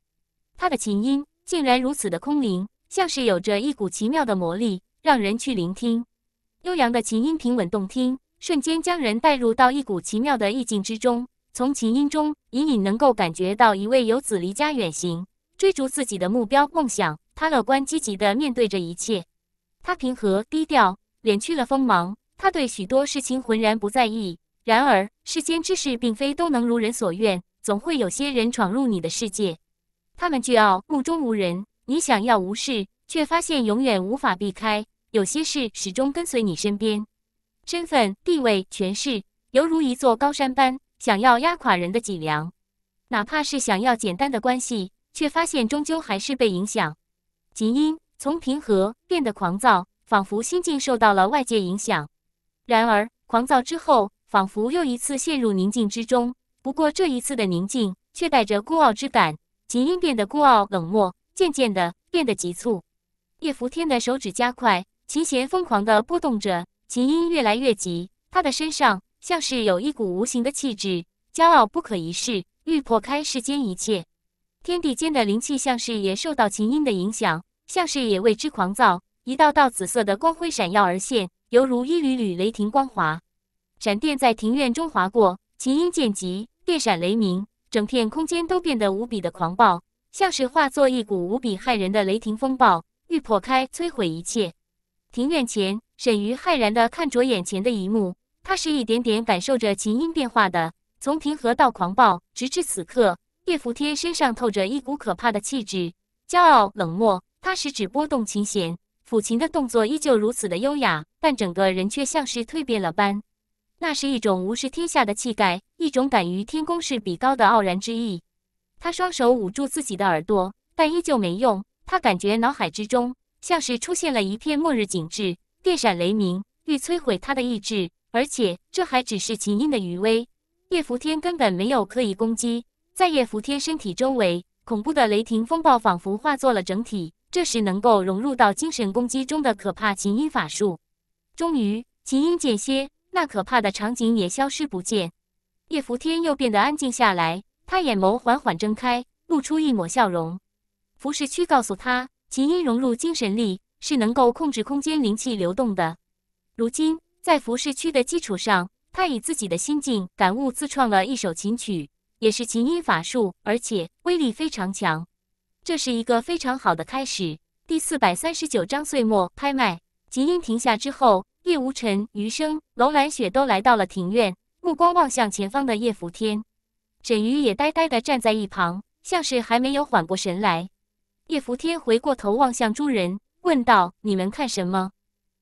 他的琴音竟然如此的空灵，像是有着一股奇妙的魔力，让人去聆听。悠扬的琴音平稳动听。瞬间将人带入到一股奇妙的意境之中，从琴音中隐隐能够感觉到一位游子离家远行，追逐自己的目标梦想。他乐观积极地面对着一切，他平和低调，敛去了锋芒。他对许多事情浑然不在意。然而，世间之事并非都能如人所愿，总会有些人闯入你的世界。他们倨傲，目中无人。你想要无视，却发现永远无法避开。有些事始终跟随你身边。身份地位权势犹如一座高山般，想要压垮人的脊梁，哪怕是想要简单的关系，却发现终究还是被影响。琴音从平和变得狂躁，仿佛心境受到了外界影响。然而狂躁之后，仿佛又一次陷入宁静之中。不过这一次的宁静却带着孤傲之感，琴音变得孤傲冷漠，渐渐的变得急促。叶福天的手指加快，琴弦疯狂的拨动着。琴音越来越急，他的身上像是有一股无形的气质，骄傲不可一世，欲破开世间一切。天地间的灵气像是也受到琴音的影响，像是也为之狂躁，一道道紫色的光辉闪耀而现，犹如一缕缕雷霆光华，闪电在庭院中划过。琴音渐急，电闪雷鸣，整片空间都变得无比的狂暴，像是化作一股无比骇人的雷霆风暴，欲破开摧毁一切。庭院前。沈瑜骇然地看着眼前的一幕，他是一点点感受着琴音变化的，从平和到狂暴，直至此刻，叶扶天身上透着一股可怕的气质，骄傲冷漠。他食指拨动琴弦，抚琴的动作依旧如此的优雅，但整个人却像是蜕变了般。那是一种无视天下的气概，一种敢于天公试比高的傲然之意。他双手捂住自己的耳朵，但依旧没用。他感觉脑海之中像是出现了一片末日景致。电闪雷鸣，欲摧毁他的意志，而且这还只是琴音的余威。叶伏天根本没有刻意攻击，在叶伏天身体周围，恐怖的雷霆风暴仿佛化作了整体。这时，能够融入到精神攻击中的可怕琴音法术，终于琴音间歇，那可怕的场景也消失不见。叶伏天又变得安静下来，他眼眸缓缓睁开，露出一抹笑容。服石区告诉他，琴音融入精神力。是能够控制空间灵气流动的。如今，在服饰区的基础上，他以自己的心境感悟自创了一首琴曲，也是琴音法术，而且威力非常强。这是一个非常好的开始。第四百三十九章岁末拍卖。琴音停下之后，叶无尘、余生、楼兰雪都来到了庭院，目光望向前方的叶伏天。沈瑜也呆呆地站在一旁，像是还没有缓过神来。叶伏天回过头望向诸人。问道：“你们看什么？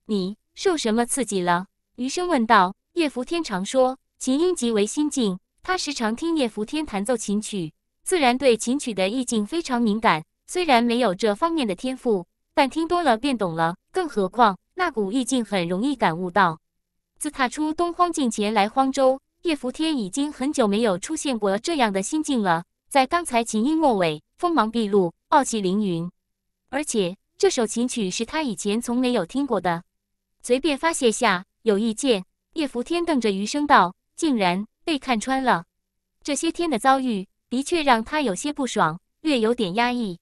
你受什么刺激了？”余生问道。叶福天常说：“琴音极为心境。”他时常听叶福天弹奏琴曲，自然对琴曲的意境非常敏感。虽然没有这方面的天赋，但听多了便懂了。更何况那股意境很容易感悟到。自踏出东荒境前来荒州，叶福天已经很久没有出现过这样的心境了。在刚才琴音末尾，锋芒毕露，傲气凌云，而且。这首琴曲是他以前从没有听过的，随便发泄下。有意见？叶伏天瞪着余生道：“竟然被看穿了！这些天的遭遇的确让他有些不爽，略有点压抑。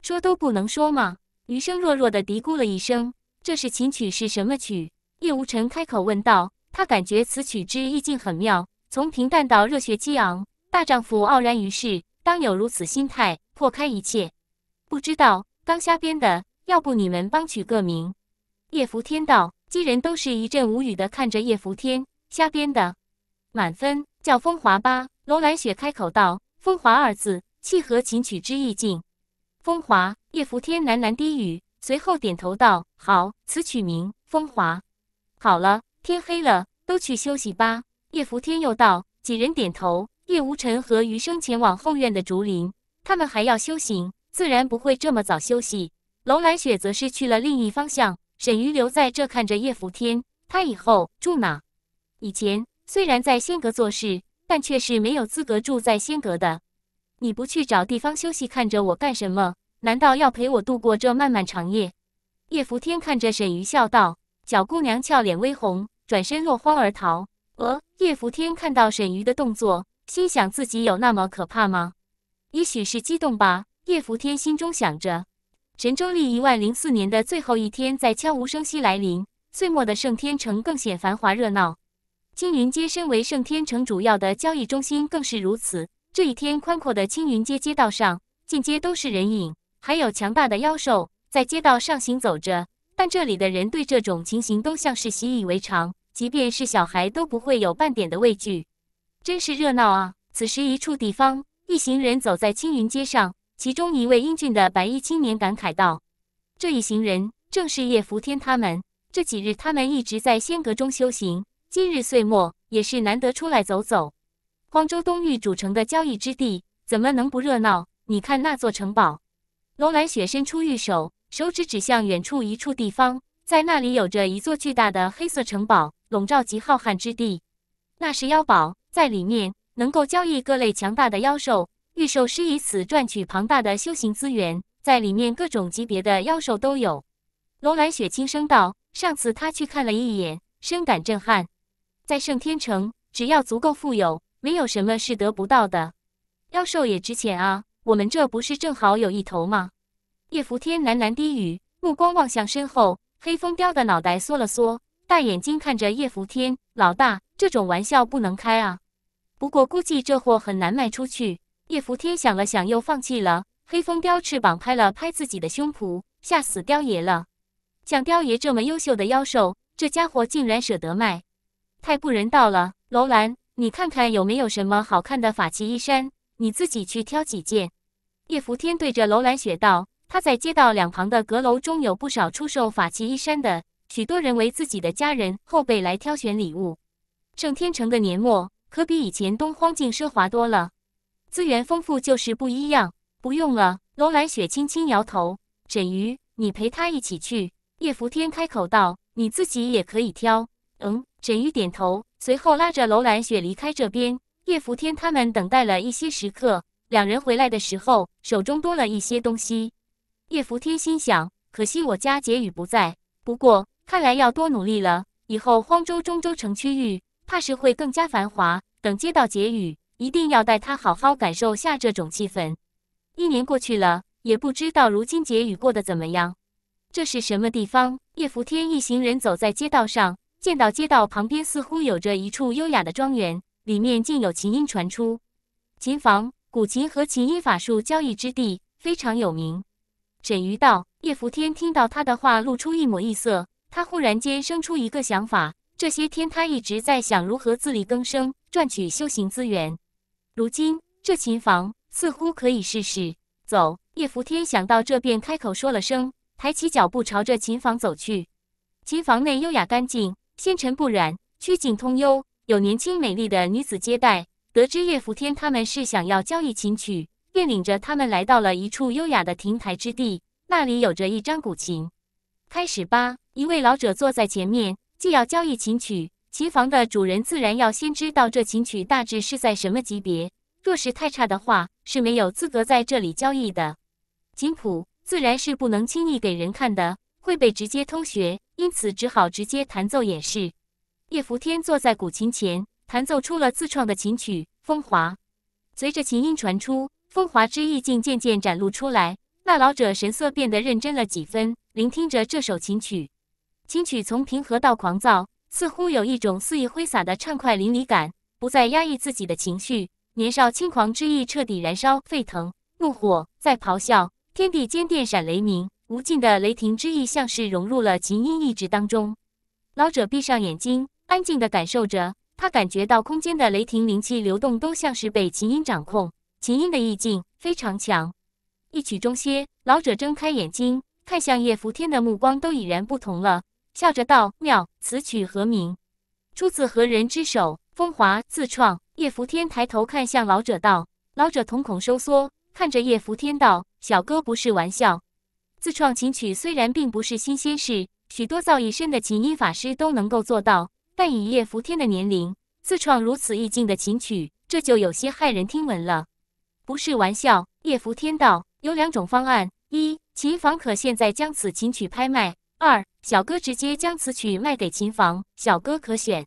说都不能说吗？”余生弱弱的嘀咕了一声：“这是琴曲是什么曲？”叶无尘开口问道。他感觉此曲之意境很妙，从平淡到热血激昂，大丈夫傲然于世，当有如此心态，破开一切。不知道。刚瞎编的，要不你们帮取个名？叶拂天道，几人都是一阵无语的看着叶拂天。瞎编的，满分，叫风华吧。龙兰雪开口道：“风华二字，契合琴曲之意境。”风华。叶拂天喃喃低语，随后点头道：“好，此曲名风华。”好了，天黑了，都去休息吧。叶拂天又道，几人点头。叶无尘和余生前往后院的竹林，他们还要修行。自然不会这么早休息。楼兰雪则是去了另一方向。沈瑜留在这看着叶福天，他以后住哪？以前虽然在仙阁做事，但却是没有资格住在仙阁的。你不去找地方休息，看着我干什么？难道要陪我度过这漫漫长夜？叶福天看着沈瑜笑道。小姑娘俏脸微红，转身落荒而逃。呃，叶福天看到沈瑜的动作，心想自己有那么可怕吗？也许是激动吧。叶伏天心中想着，神州历一万零四年的最后一天在悄无声息来临。岁末的圣天城更显繁华热闹，青云街身为圣天城主要的交易中心，更是如此。这一天，宽阔的青云街街道上，进街都是人影，还有强大的妖兽在街道上行走着。但这里的人对这种情形都像是习以为常，即便是小孩都不会有半点的畏惧。真是热闹啊！此时，一处地方，一行人走在青云街上。其中一位英俊的白衣青年感慨道：“这一行人正是叶福天他们。这几日他们一直在仙阁中修行，今日岁末也是难得出来走走。荒州东域主城的交易之地怎么能不热闹？你看那座城堡。”龙兰雪伸出玉手，手指指向远处一处地方，在那里有着一座巨大的黑色城堡，笼罩极浩瀚之地，那是妖堡，在里面能够交易各类强大的妖兽。御兽师以此赚取庞大的修行资源，在里面各种级别的妖兽都有。龙兰雪轻声道：“上次他去看了一眼，深感震撼。在圣天城，只要足够富有，没有什么是得不到的。妖兽也值钱啊！我们这不是正好有一头吗？”叶拂天喃喃低语，目光望向身后黑风雕的脑袋，缩了缩大眼睛，看着叶拂天：“老大，这种玩笑不能开啊！不过估计这货很难卖出去。”叶伏天想了想，又放弃了。黑风雕翅膀拍了拍自己的胸脯，吓死雕爷了。像雕爷这么优秀的妖兽，这家伙竟然舍得卖，太不人道了。楼兰，你看看有没有什么好看的法器衣衫，你自己去挑几件。叶伏天对着楼兰雪道。他在街道两旁的阁楼中有不少出售法器衣衫的，许多人为自己的家人、后辈来挑选礼物。圣天城的年末可比以前东荒境奢华多了。资源丰富就是不一样。不用了，楼兰雪轻轻摇头。沈瑜，你陪他一起去。叶福天开口道：“你自己也可以挑。”嗯，沈瑜点头，随后拉着楼兰雪离开这边。叶福天他们等待了一些时刻，两人回来的时候，手中多了一些东西。叶福天心想：可惜我家杰宇不在。不过，看来要多努力了。以后荒州中州城区域，怕是会更加繁华。等接到杰宇。一定要带他好好感受下这种气氛。一年过去了，也不知道如今结雨过得怎么样。这是什么地方？叶扶天一行人走在街道上，见到街道旁边似乎有着一处优雅的庄园，里面竟有琴音传出。琴房，古琴和琴音法术交易之地，非常有名。沈瑜道，叶扶天听到他的话，露出一抹异色。他忽然间生出一个想法：这些天他一直在想如何自力更生，赚取修行资源。如今这琴房似乎可以试试，走。叶伏天想到这，便开口说了声，抬起脚步朝着琴房走去。琴房内优雅干净，纤尘不染，曲径通幽，有年轻美丽的女子接待。得知叶伏天他们是想要交易琴曲，便领着他们来到了一处优雅的亭台之地，那里有着一张古琴。开始吧，一位老者坐在前面，就要交易琴曲。琴房的主人自然要先知道这琴曲大致是在什么级别，若是太差的话，是没有资格在这里交易的。琴谱自然是不能轻易给人看的，会被直接偷学，因此只好直接弹奏演示。叶伏天坐在古琴前，弹奏出了自创的琴曲《风华》。随着琴音传出，风华之意境渐渐展露出来。那老者神色变得认真了几分，聆听着这首琴曲。琴曲从平和到狂躁。似乎有一种肆意挥洒的畅快淋漓感，不再压抑自己的情绪，年少轻狂之意彻底燃烧沸腾，怒火在咆哮，天地间电闪雷鸣，无尽的雷霆之意像是融入了琴音意志当中。老者闭上眼睛，安静的感受着，他感觉到空间的雷霆灵气流动都像是被琴音掌控，琴音的意境非常强。一曲终歇，老者睁开眼睛，看向叶伏天的目光都已然不同了。笑着道：“妙，此曲何名？出自何人之手？风华自创。”叶拂天抬头看向老者道：“老者瞳孔收缩，看着叶拂天道：‘小哥不是玩笑。自创琴曲虽然并不是新鲜事，许多造诣深的琴音法师都能够做到，但以叶拂天的年龄，自创如此意境的琴曲，这就有些骇人听闻了。’不是玩笑。”叶拂天道：“有两种方案：一，琴房可现在将此琴曲拍卖；二。”小哥直接将此曲卖给琴房，小哥可选。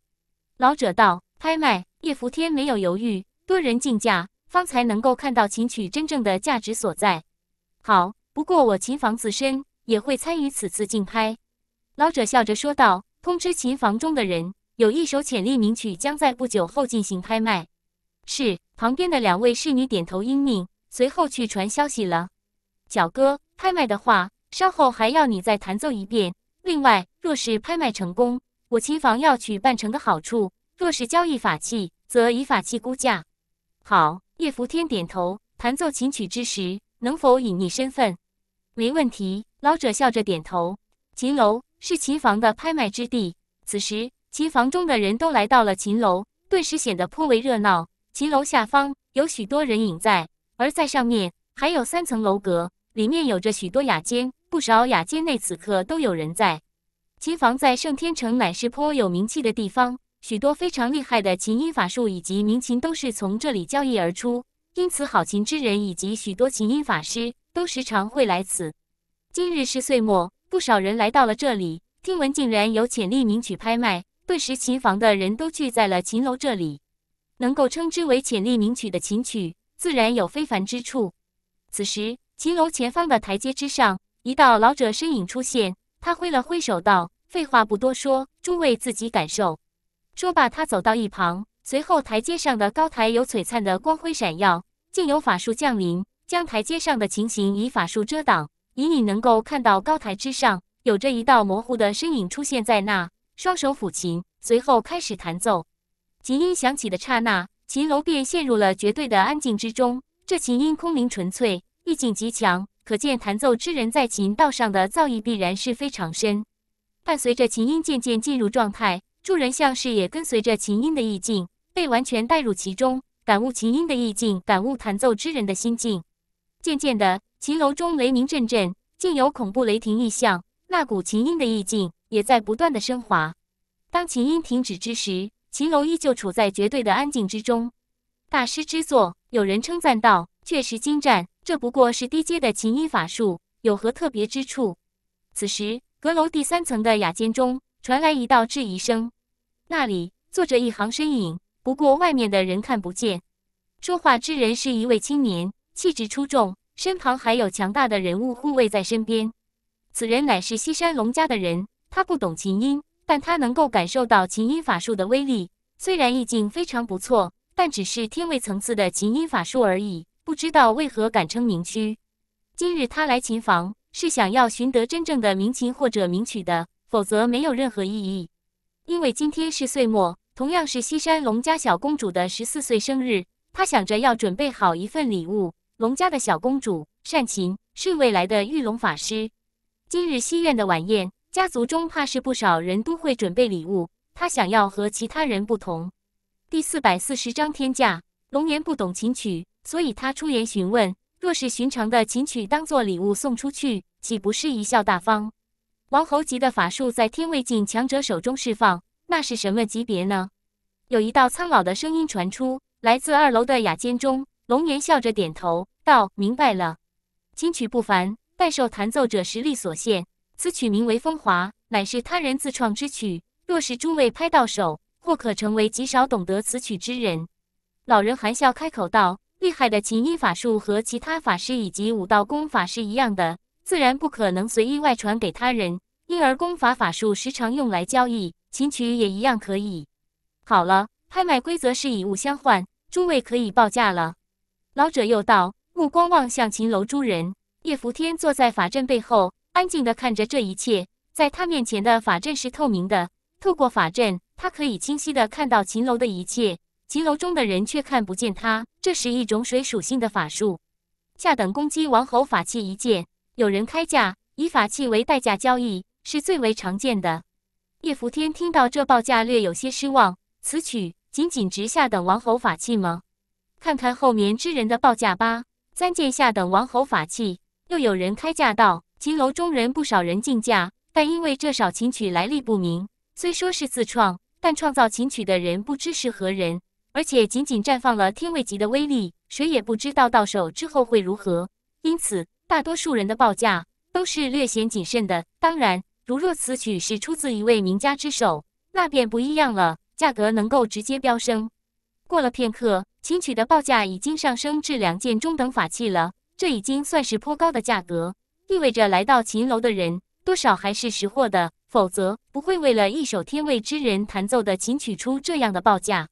老者道：“拍卖。”叶福天没有犹豫，多人竞价，方才能够看到琴曲真正的价值所在。好，不过我琴房自身也会参与此次竞拍。老者笑着说道：“通知琴房中的人，有一首潜力名曲将在不久后进行拍卖。”是，旁边的两位侍女点头应命，随后去传消息了。小哥，拍卖的话，稍后还要你再弹奏一遍。另外，若是拍卖成功，我琴房要取半成的好处；若是交易法器，则以法器估价。好，叶福天点头，弹奏琴曲之时，能否隐匿身份？没问题。老者笑着点头。琴楼是琴房的拍卖之地。此时，琴房中的人都来到了琴楼，顿时显得颇为热闹。琴楼下方有许多人影在，而在上面还有三层楼阁，里面有着许多雅间。不少雅间内此刻都有人在，琴房在圣天城乃是颇有名气的地方，许多非常厉害的琴音法术以及名琴都是从这里交易而出，因此好琴之人以及许多琴音法师都时常会来此。今日是岁末，不少人来到了这里，听闻竟然有潜力名曲拍卖，顿时琴房的人都聚在了琴楼这里。能够称之为潜力名曲的琴曲，自然有非凡之处。此时，琴楼前方的台阶之上。一道老者身影出现，他挥了挥手道：“废话不多说，诸位自己感受。”说罢，他走到一旁，随后台阶上的高台有璀璨的光辉闪耀，竟有法术降临，将台阶上的情形以法术遮挡，隐隐能够看到高台之上有着一道模糊的身影出现在那，双手抚琴，随后开始弹奏。琴音响起的刹那，琴楼便陷入了绝对的安静之中。这琴音空灵纯粹，意境极强。可见，弹奏之人在琴道上的造诣必然是非常深。伴随着琴音渐渐进入状态，众人像是也跟随着琴音的意境，被完全带入其中，感悟琴音的意境，感悟弹奏之人的心境。渐渐的，琴楼中雷鸣阵阵，竟有恐怖雷霆异象。那股琴音的意境也在不断的升华。当琴音停止之时，琴楼依旧处在绝对的安静之中。大师之作，有人称赞道：“确实精湛。”这不过是低阶的琴音法术，有何特别之处？此时，阁楼第三层的雅间中传来一道质疑声。那里坐着一行身影，不过外面的人看不见。说话之人是一位青年，气质出众，身旁还有强大的人物护卫在身边。此人乃是西山龙家的人。他不懂琴音，但他能够感受到琴音法术的威力。虽然意境非常不错，但只是天位层次的琴音法术而已。不知道为何敢称名区。今日他来琴房是想要寻得真正的名琴或者名曲的，否则没有任何意义。因为今天是岁末，同样是西山龙家小公主的十四岁生日，他想着要准备好一份礼物。龙家的小公主善琴是未来的玉龙法师，今日西苑的晚宴，家族中怕是不少人都会准备礼物。他想要和其他人不同。第四百四十章天价，龙岩不懂琴曲。所以他出言询问：“若是寻常的琴曲当做礼物送出去，岂不是贻笑大方？”王侯级的法术在天位境强者手中释放，那是什么级别呢？有一道苍老的声音传出，来自二楼的雅间中。龙岩笑着点头道：“明白了。琴曲不凡，但受弹奏者实力所限。此曲名为《风华》，乃是他人自创之曲。若是诸位拍到手，或可成为极少懂得此曲之人。”老人含笑开口道。厉害的琴音法术和其他法师以及武道功法是一样的，自然不可能随意外传给他人，因而功法法术时常用来交易，琴曲也一样可以。好了，拍卖规则是以物相换，诸位可以报价了。老者又道，目光望向琴楼诸人。叶伏天坐在法阵背后，安静地看着这一切。在他面前的法阵是透明的，透过法阵，他可以清晰地看到琴楼的一切。琴楼中的人却看不见他，这是一种水属性的法术。下等攻击王侯法器一件，有人开价以法器为代价交易，是最为常见的。叶福天听到这报价，略有些失望。此曲仅仅值下等王侯法器吗？看看后面之人的报价吧。三件下等王侯法器，又有人开价道。琴楼中人不少人竞价，但因为这首琴曲来历不明，虽说是自创，但创造琴曲的人不知是何人。而且仅仅绽放了天位级的威力，谁也不知道到手之后会如何。因此，大多数人的报价都是略显谨慎的。当然，如若此曲是出自一位名家之手，那便不一样了，价格能够直接飙升。过了片刻，琴曲的报价已经上升至两件中等法器了，这已经算是颇高的价格，意味着来到琴楼的人多少还是识货的，否则不会为了一首天位之人弹奏的琴曲出这样的报价。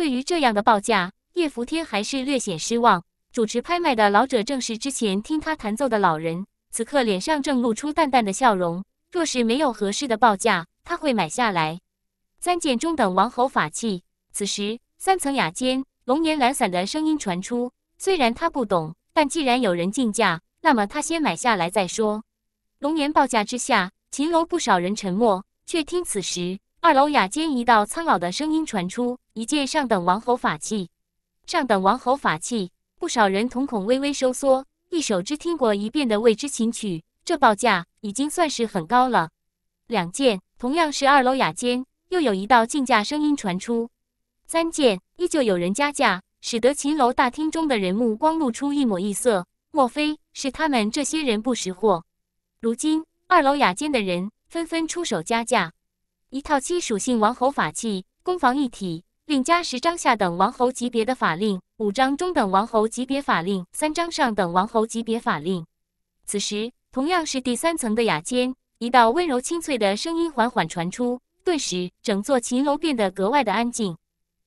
对于这样的报价，叶福天还是略显失望。主持拍卖的老者正是之前听他弹奏的老人，此刻脸上正露出淡淡的笑容。若是没有合适的报价，他会买下来。三件中等王侯法器。此时，三层雅间，龙年懒散的声音传出。虽然他不懂，但既然有人竞价，那么他先买下来再说。龙年报价之下，秦楼不少人沉默，却听此时。二楼雅间，一道苍老的声音传出：“一件上等王侯法器。”上等王侯法器，不少人瞳孔微微收缩。一首只听过一遍的未知琴曲，这报价已经算是很高了。两件，同样是二楼雅间，又有一道竞价声音传出。三件，依旧有人加价，使得琴楼大厅中的人目光露出一抹异色。莫非是他们这些人不识货？如今，二楼雅间的人纷纷出手加价。一套七属性王侯法器，攻防一体，另加十张下等王侯级别的法令，五张中等王侯级别法令，三张上等王侯级别法令。此时，同样是第三层的雅间，一道温柔清脆的声音缓缓传出，顿时整座秦楼变得格外的安静。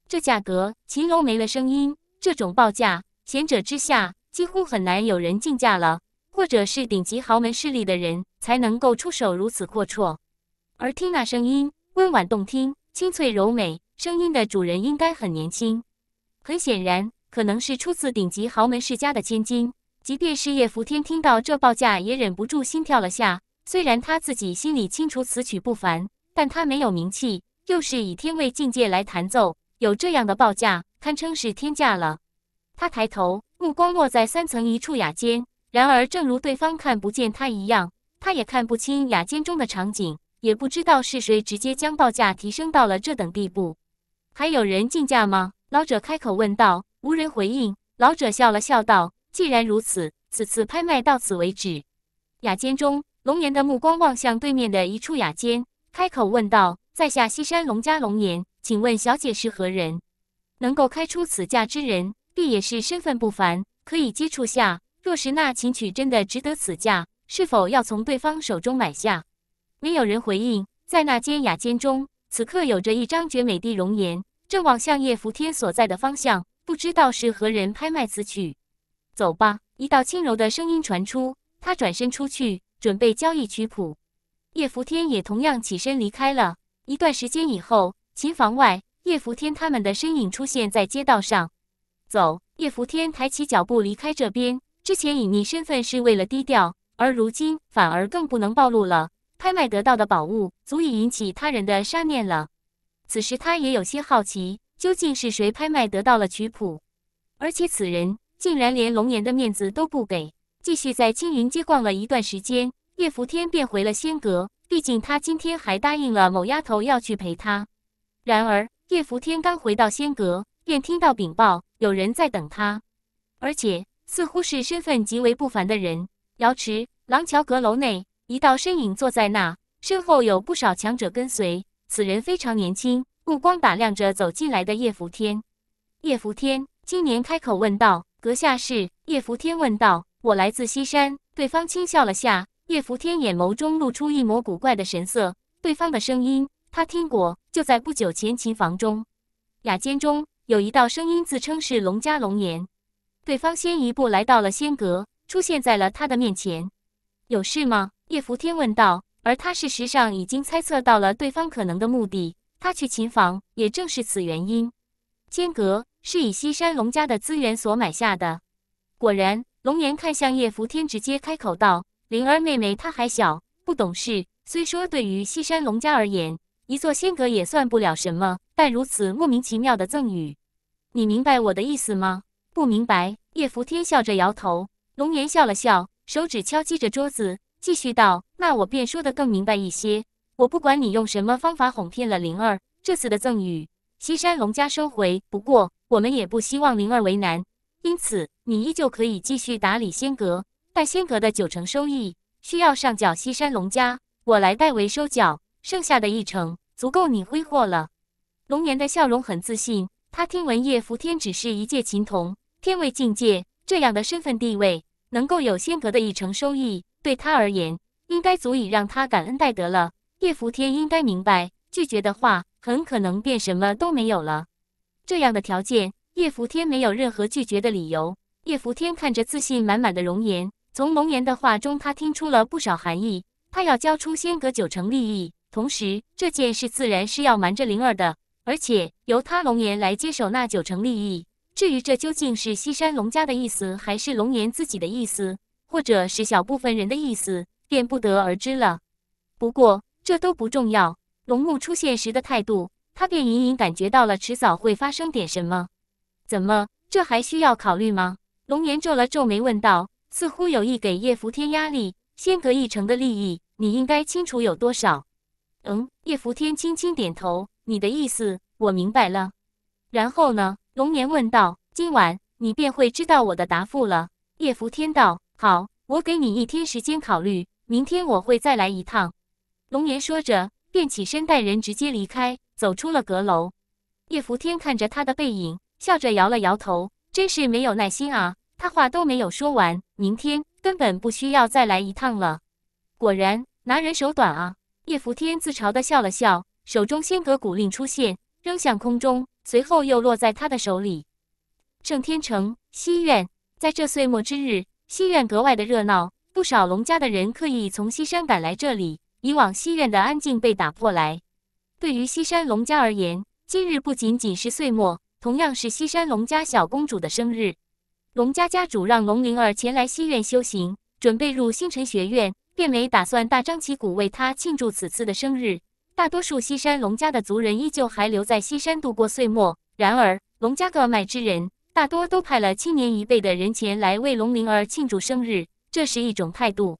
这价格，秦楼没了声音。这种报价，贤者之下几乎很难有人竞价了，或者是顶级豪门势力的人才能够出手如此阔绰。而听那声音温婉动听、清脆柔美，声音的主人应该很年轻。很显然，可能是出自顶级豪门世家的千金。即便是叶福天听到这报价，也忍不住心跳了下。虽然他自己心里清楚此曲不凡，但他没有名气，又是以天位境界来弹奏，有这样的报价，堪称是天价了。他抬头，目光落在三层一处雅间。然而，正如对方看不见他一样，他也看不清雅间中的场景。也不知道是谁直接将报价提升到了这等地步，还有人竞价吗？老者开口问道。无人回应。老者笑了笑道：“既然如此，此次拍卖到此为止。”雅间中，龙岩的目光望向对面的一处雅间，开口问道：“在下西山龙家龙岩，请问小姐是何人？能够开出此价之人，必也是身份不凡，可以接触下。若是那琴曲真的值得此价，是否要从对方手中买下？”没有人回应，在那间雅间中，此刻有着一张绝美的容颜，正往向叶福天所在的方向。不知道是何人拍卖此曲。走吧，一道轻柔的声音传出，他转身出去，准备交易曲谱。叶福天也同样起身离开了。一段时间以后，琴房外，叶福天他们的身影出现在街道上。走，叶福天抬起脚步离开这边。之前隐匿身份是为了低调，而如今反而更不能暴露了。拍卖得到的宝物，足以引起他人的杀念了。此时他也有些好奇，究竟是谁拍卖得到了曲谱？而且此人竟然连龙岩的面子都不给。继续在青云街逛了一段时间，叶福天便回了仙阁。毕竟他今天还答应了某丫头要去陪他。然而叶福天刚回到仙阁，便听到禀报，有人在等他，而且似乎是身份极为不凡的人。瑶池廊桥阁楼内。一道身影坐在那，身后有不少强者跟随。此人非常年轻，目光打量着走进来的叶福天。叶福天青年开口问道：“阁下是？”叶福天问道：“我来自西山。”对方轻笑了下。叶福天眼眸中露出一抹古怪的神色。对方的声音他听过，就在不久前琴房中，雅间中有一道声音自称是龙家龙颜。对方先一步来到了仙阁，出现在了他的面前。有事吗？叶福天问道。而他事实上已经猜测到了对方可能的目的，他去琴房也正是此原因。间隔是以西山龙家的资源所买下的。果然，龙岩看向叶福天，直接开口道：“灵儿妹妹，她还小，不懂事。虽说对于西山龙家而言，一座仙阁也算不了什么，但如此莫名其妙的赠与，你明白我的意思吗？”“不明白。”叶福天笑着摇头。龙岩笑了笑。手指敲击着桌子，继续道：“那我便说得更明白一些。我不管你用什么方法哄骗了灵儿，这次的赠与西山龙家收回。不过，我们也不希望灵儿为难，因此你依旧可以继续打理仙阁。但仙阁的九成收益需要上缴西山龙家，我来代为收缴。剩下的一成足够你挥霍了。”龙颜的笑容很自信。他听闻叶福天只是一介琴童，天位境界这样的身份地位。能够有仙阁的一成收益，对他而言，应该足以让他感恩戴德了。叶伏天应该明白，拒绝的话，很可能便什么都没有了。这样的条件，叶伏天没有任何拒绝的理由。叶伏天看着自信满满的容颜，从龙岩的话中，他听出了不少含义。他要交出仙阁九成利益，同时这件事自然是要瞒着灵儿的，而且由他龙岩来接手那九成利益。至于这究竟是西山龙家的意思，还是龙岩自己的意思，或者是小部分人的意思，便不得而知了。不过这都不重要，龙木出现时的态度，他便隐隐感觉到了迟早会发生点什么。怎么，这还需要考虑吗？龙岩皱了皱眉问道，似乎有意给叶福天压力。仙阁一成的利益，你应该清楚有多少。嗯，叶福天轻轻点头，你的意思我明白了。然后呢？龙年问道：“今晚你便会知道我的答复了。”叶伏天道：“好，我给你一天时间考虑，明天我会再来一趟。”龙年说着，便起身带人直接离开，走出了阁楼。叶伏天看着他的背影，笑着摇了摇头：“真是没有耐心啊！”他话都没有说完，明天根本不需要再来一趟了。果然，拿人手短啊！叶伏天自嘲地笑了笑，手中仙阁古令出现，扔向空中。随后又落在他的手里。圣天城西苑，在这岁末之日，西苑格外的热闹，不少龙家的人刻意从西山赶来这里。以往西苑的安静被打破来。对于西山龙家而言，今日不仅仅是岁末，同样是西山龙家小公主的生日。龙家家主让龙灵儿前来西苑修行，准备入星辰学院，便没打算大张旗鼓为她庆祝此次的生日。大多数西山龙家的族人依旧还留在西山度过岁末。然而，龙家各脉之人大多都派了青年一辈的人前来为龙灵儿庆祝生日，这是一种态度。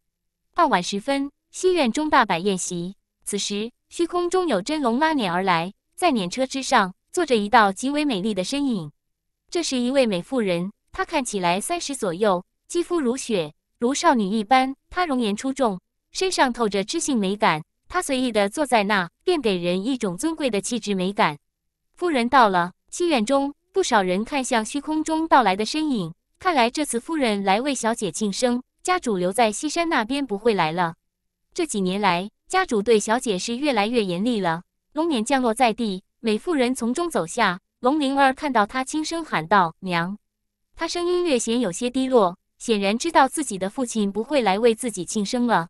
傍晚时分，西院中大摆宴席。此时，虚空中有真龙拉辇而来，在辇车之上坐着一道极为美丽的身影。这是一位美妇人，她看起来三十左右，肌肤如雪，如少女一般。她容颜出众，身上透着知性美感。他随意地坐在那，便给人一种尊贵的气质美感。夫人到了，戏院中不少人看向虚空中到来的身影。看来这次夫人来为小姐庆生，家主留在西山那边不会来了。这几年来，家主对小姐是越来越严厉了。龙辇降落在地，美妇人从中走下。龙灵儿看到她，轻声喊道：“娘。”她声音略显有些低落，显然知道自己的父亲不会来为自己庆生了。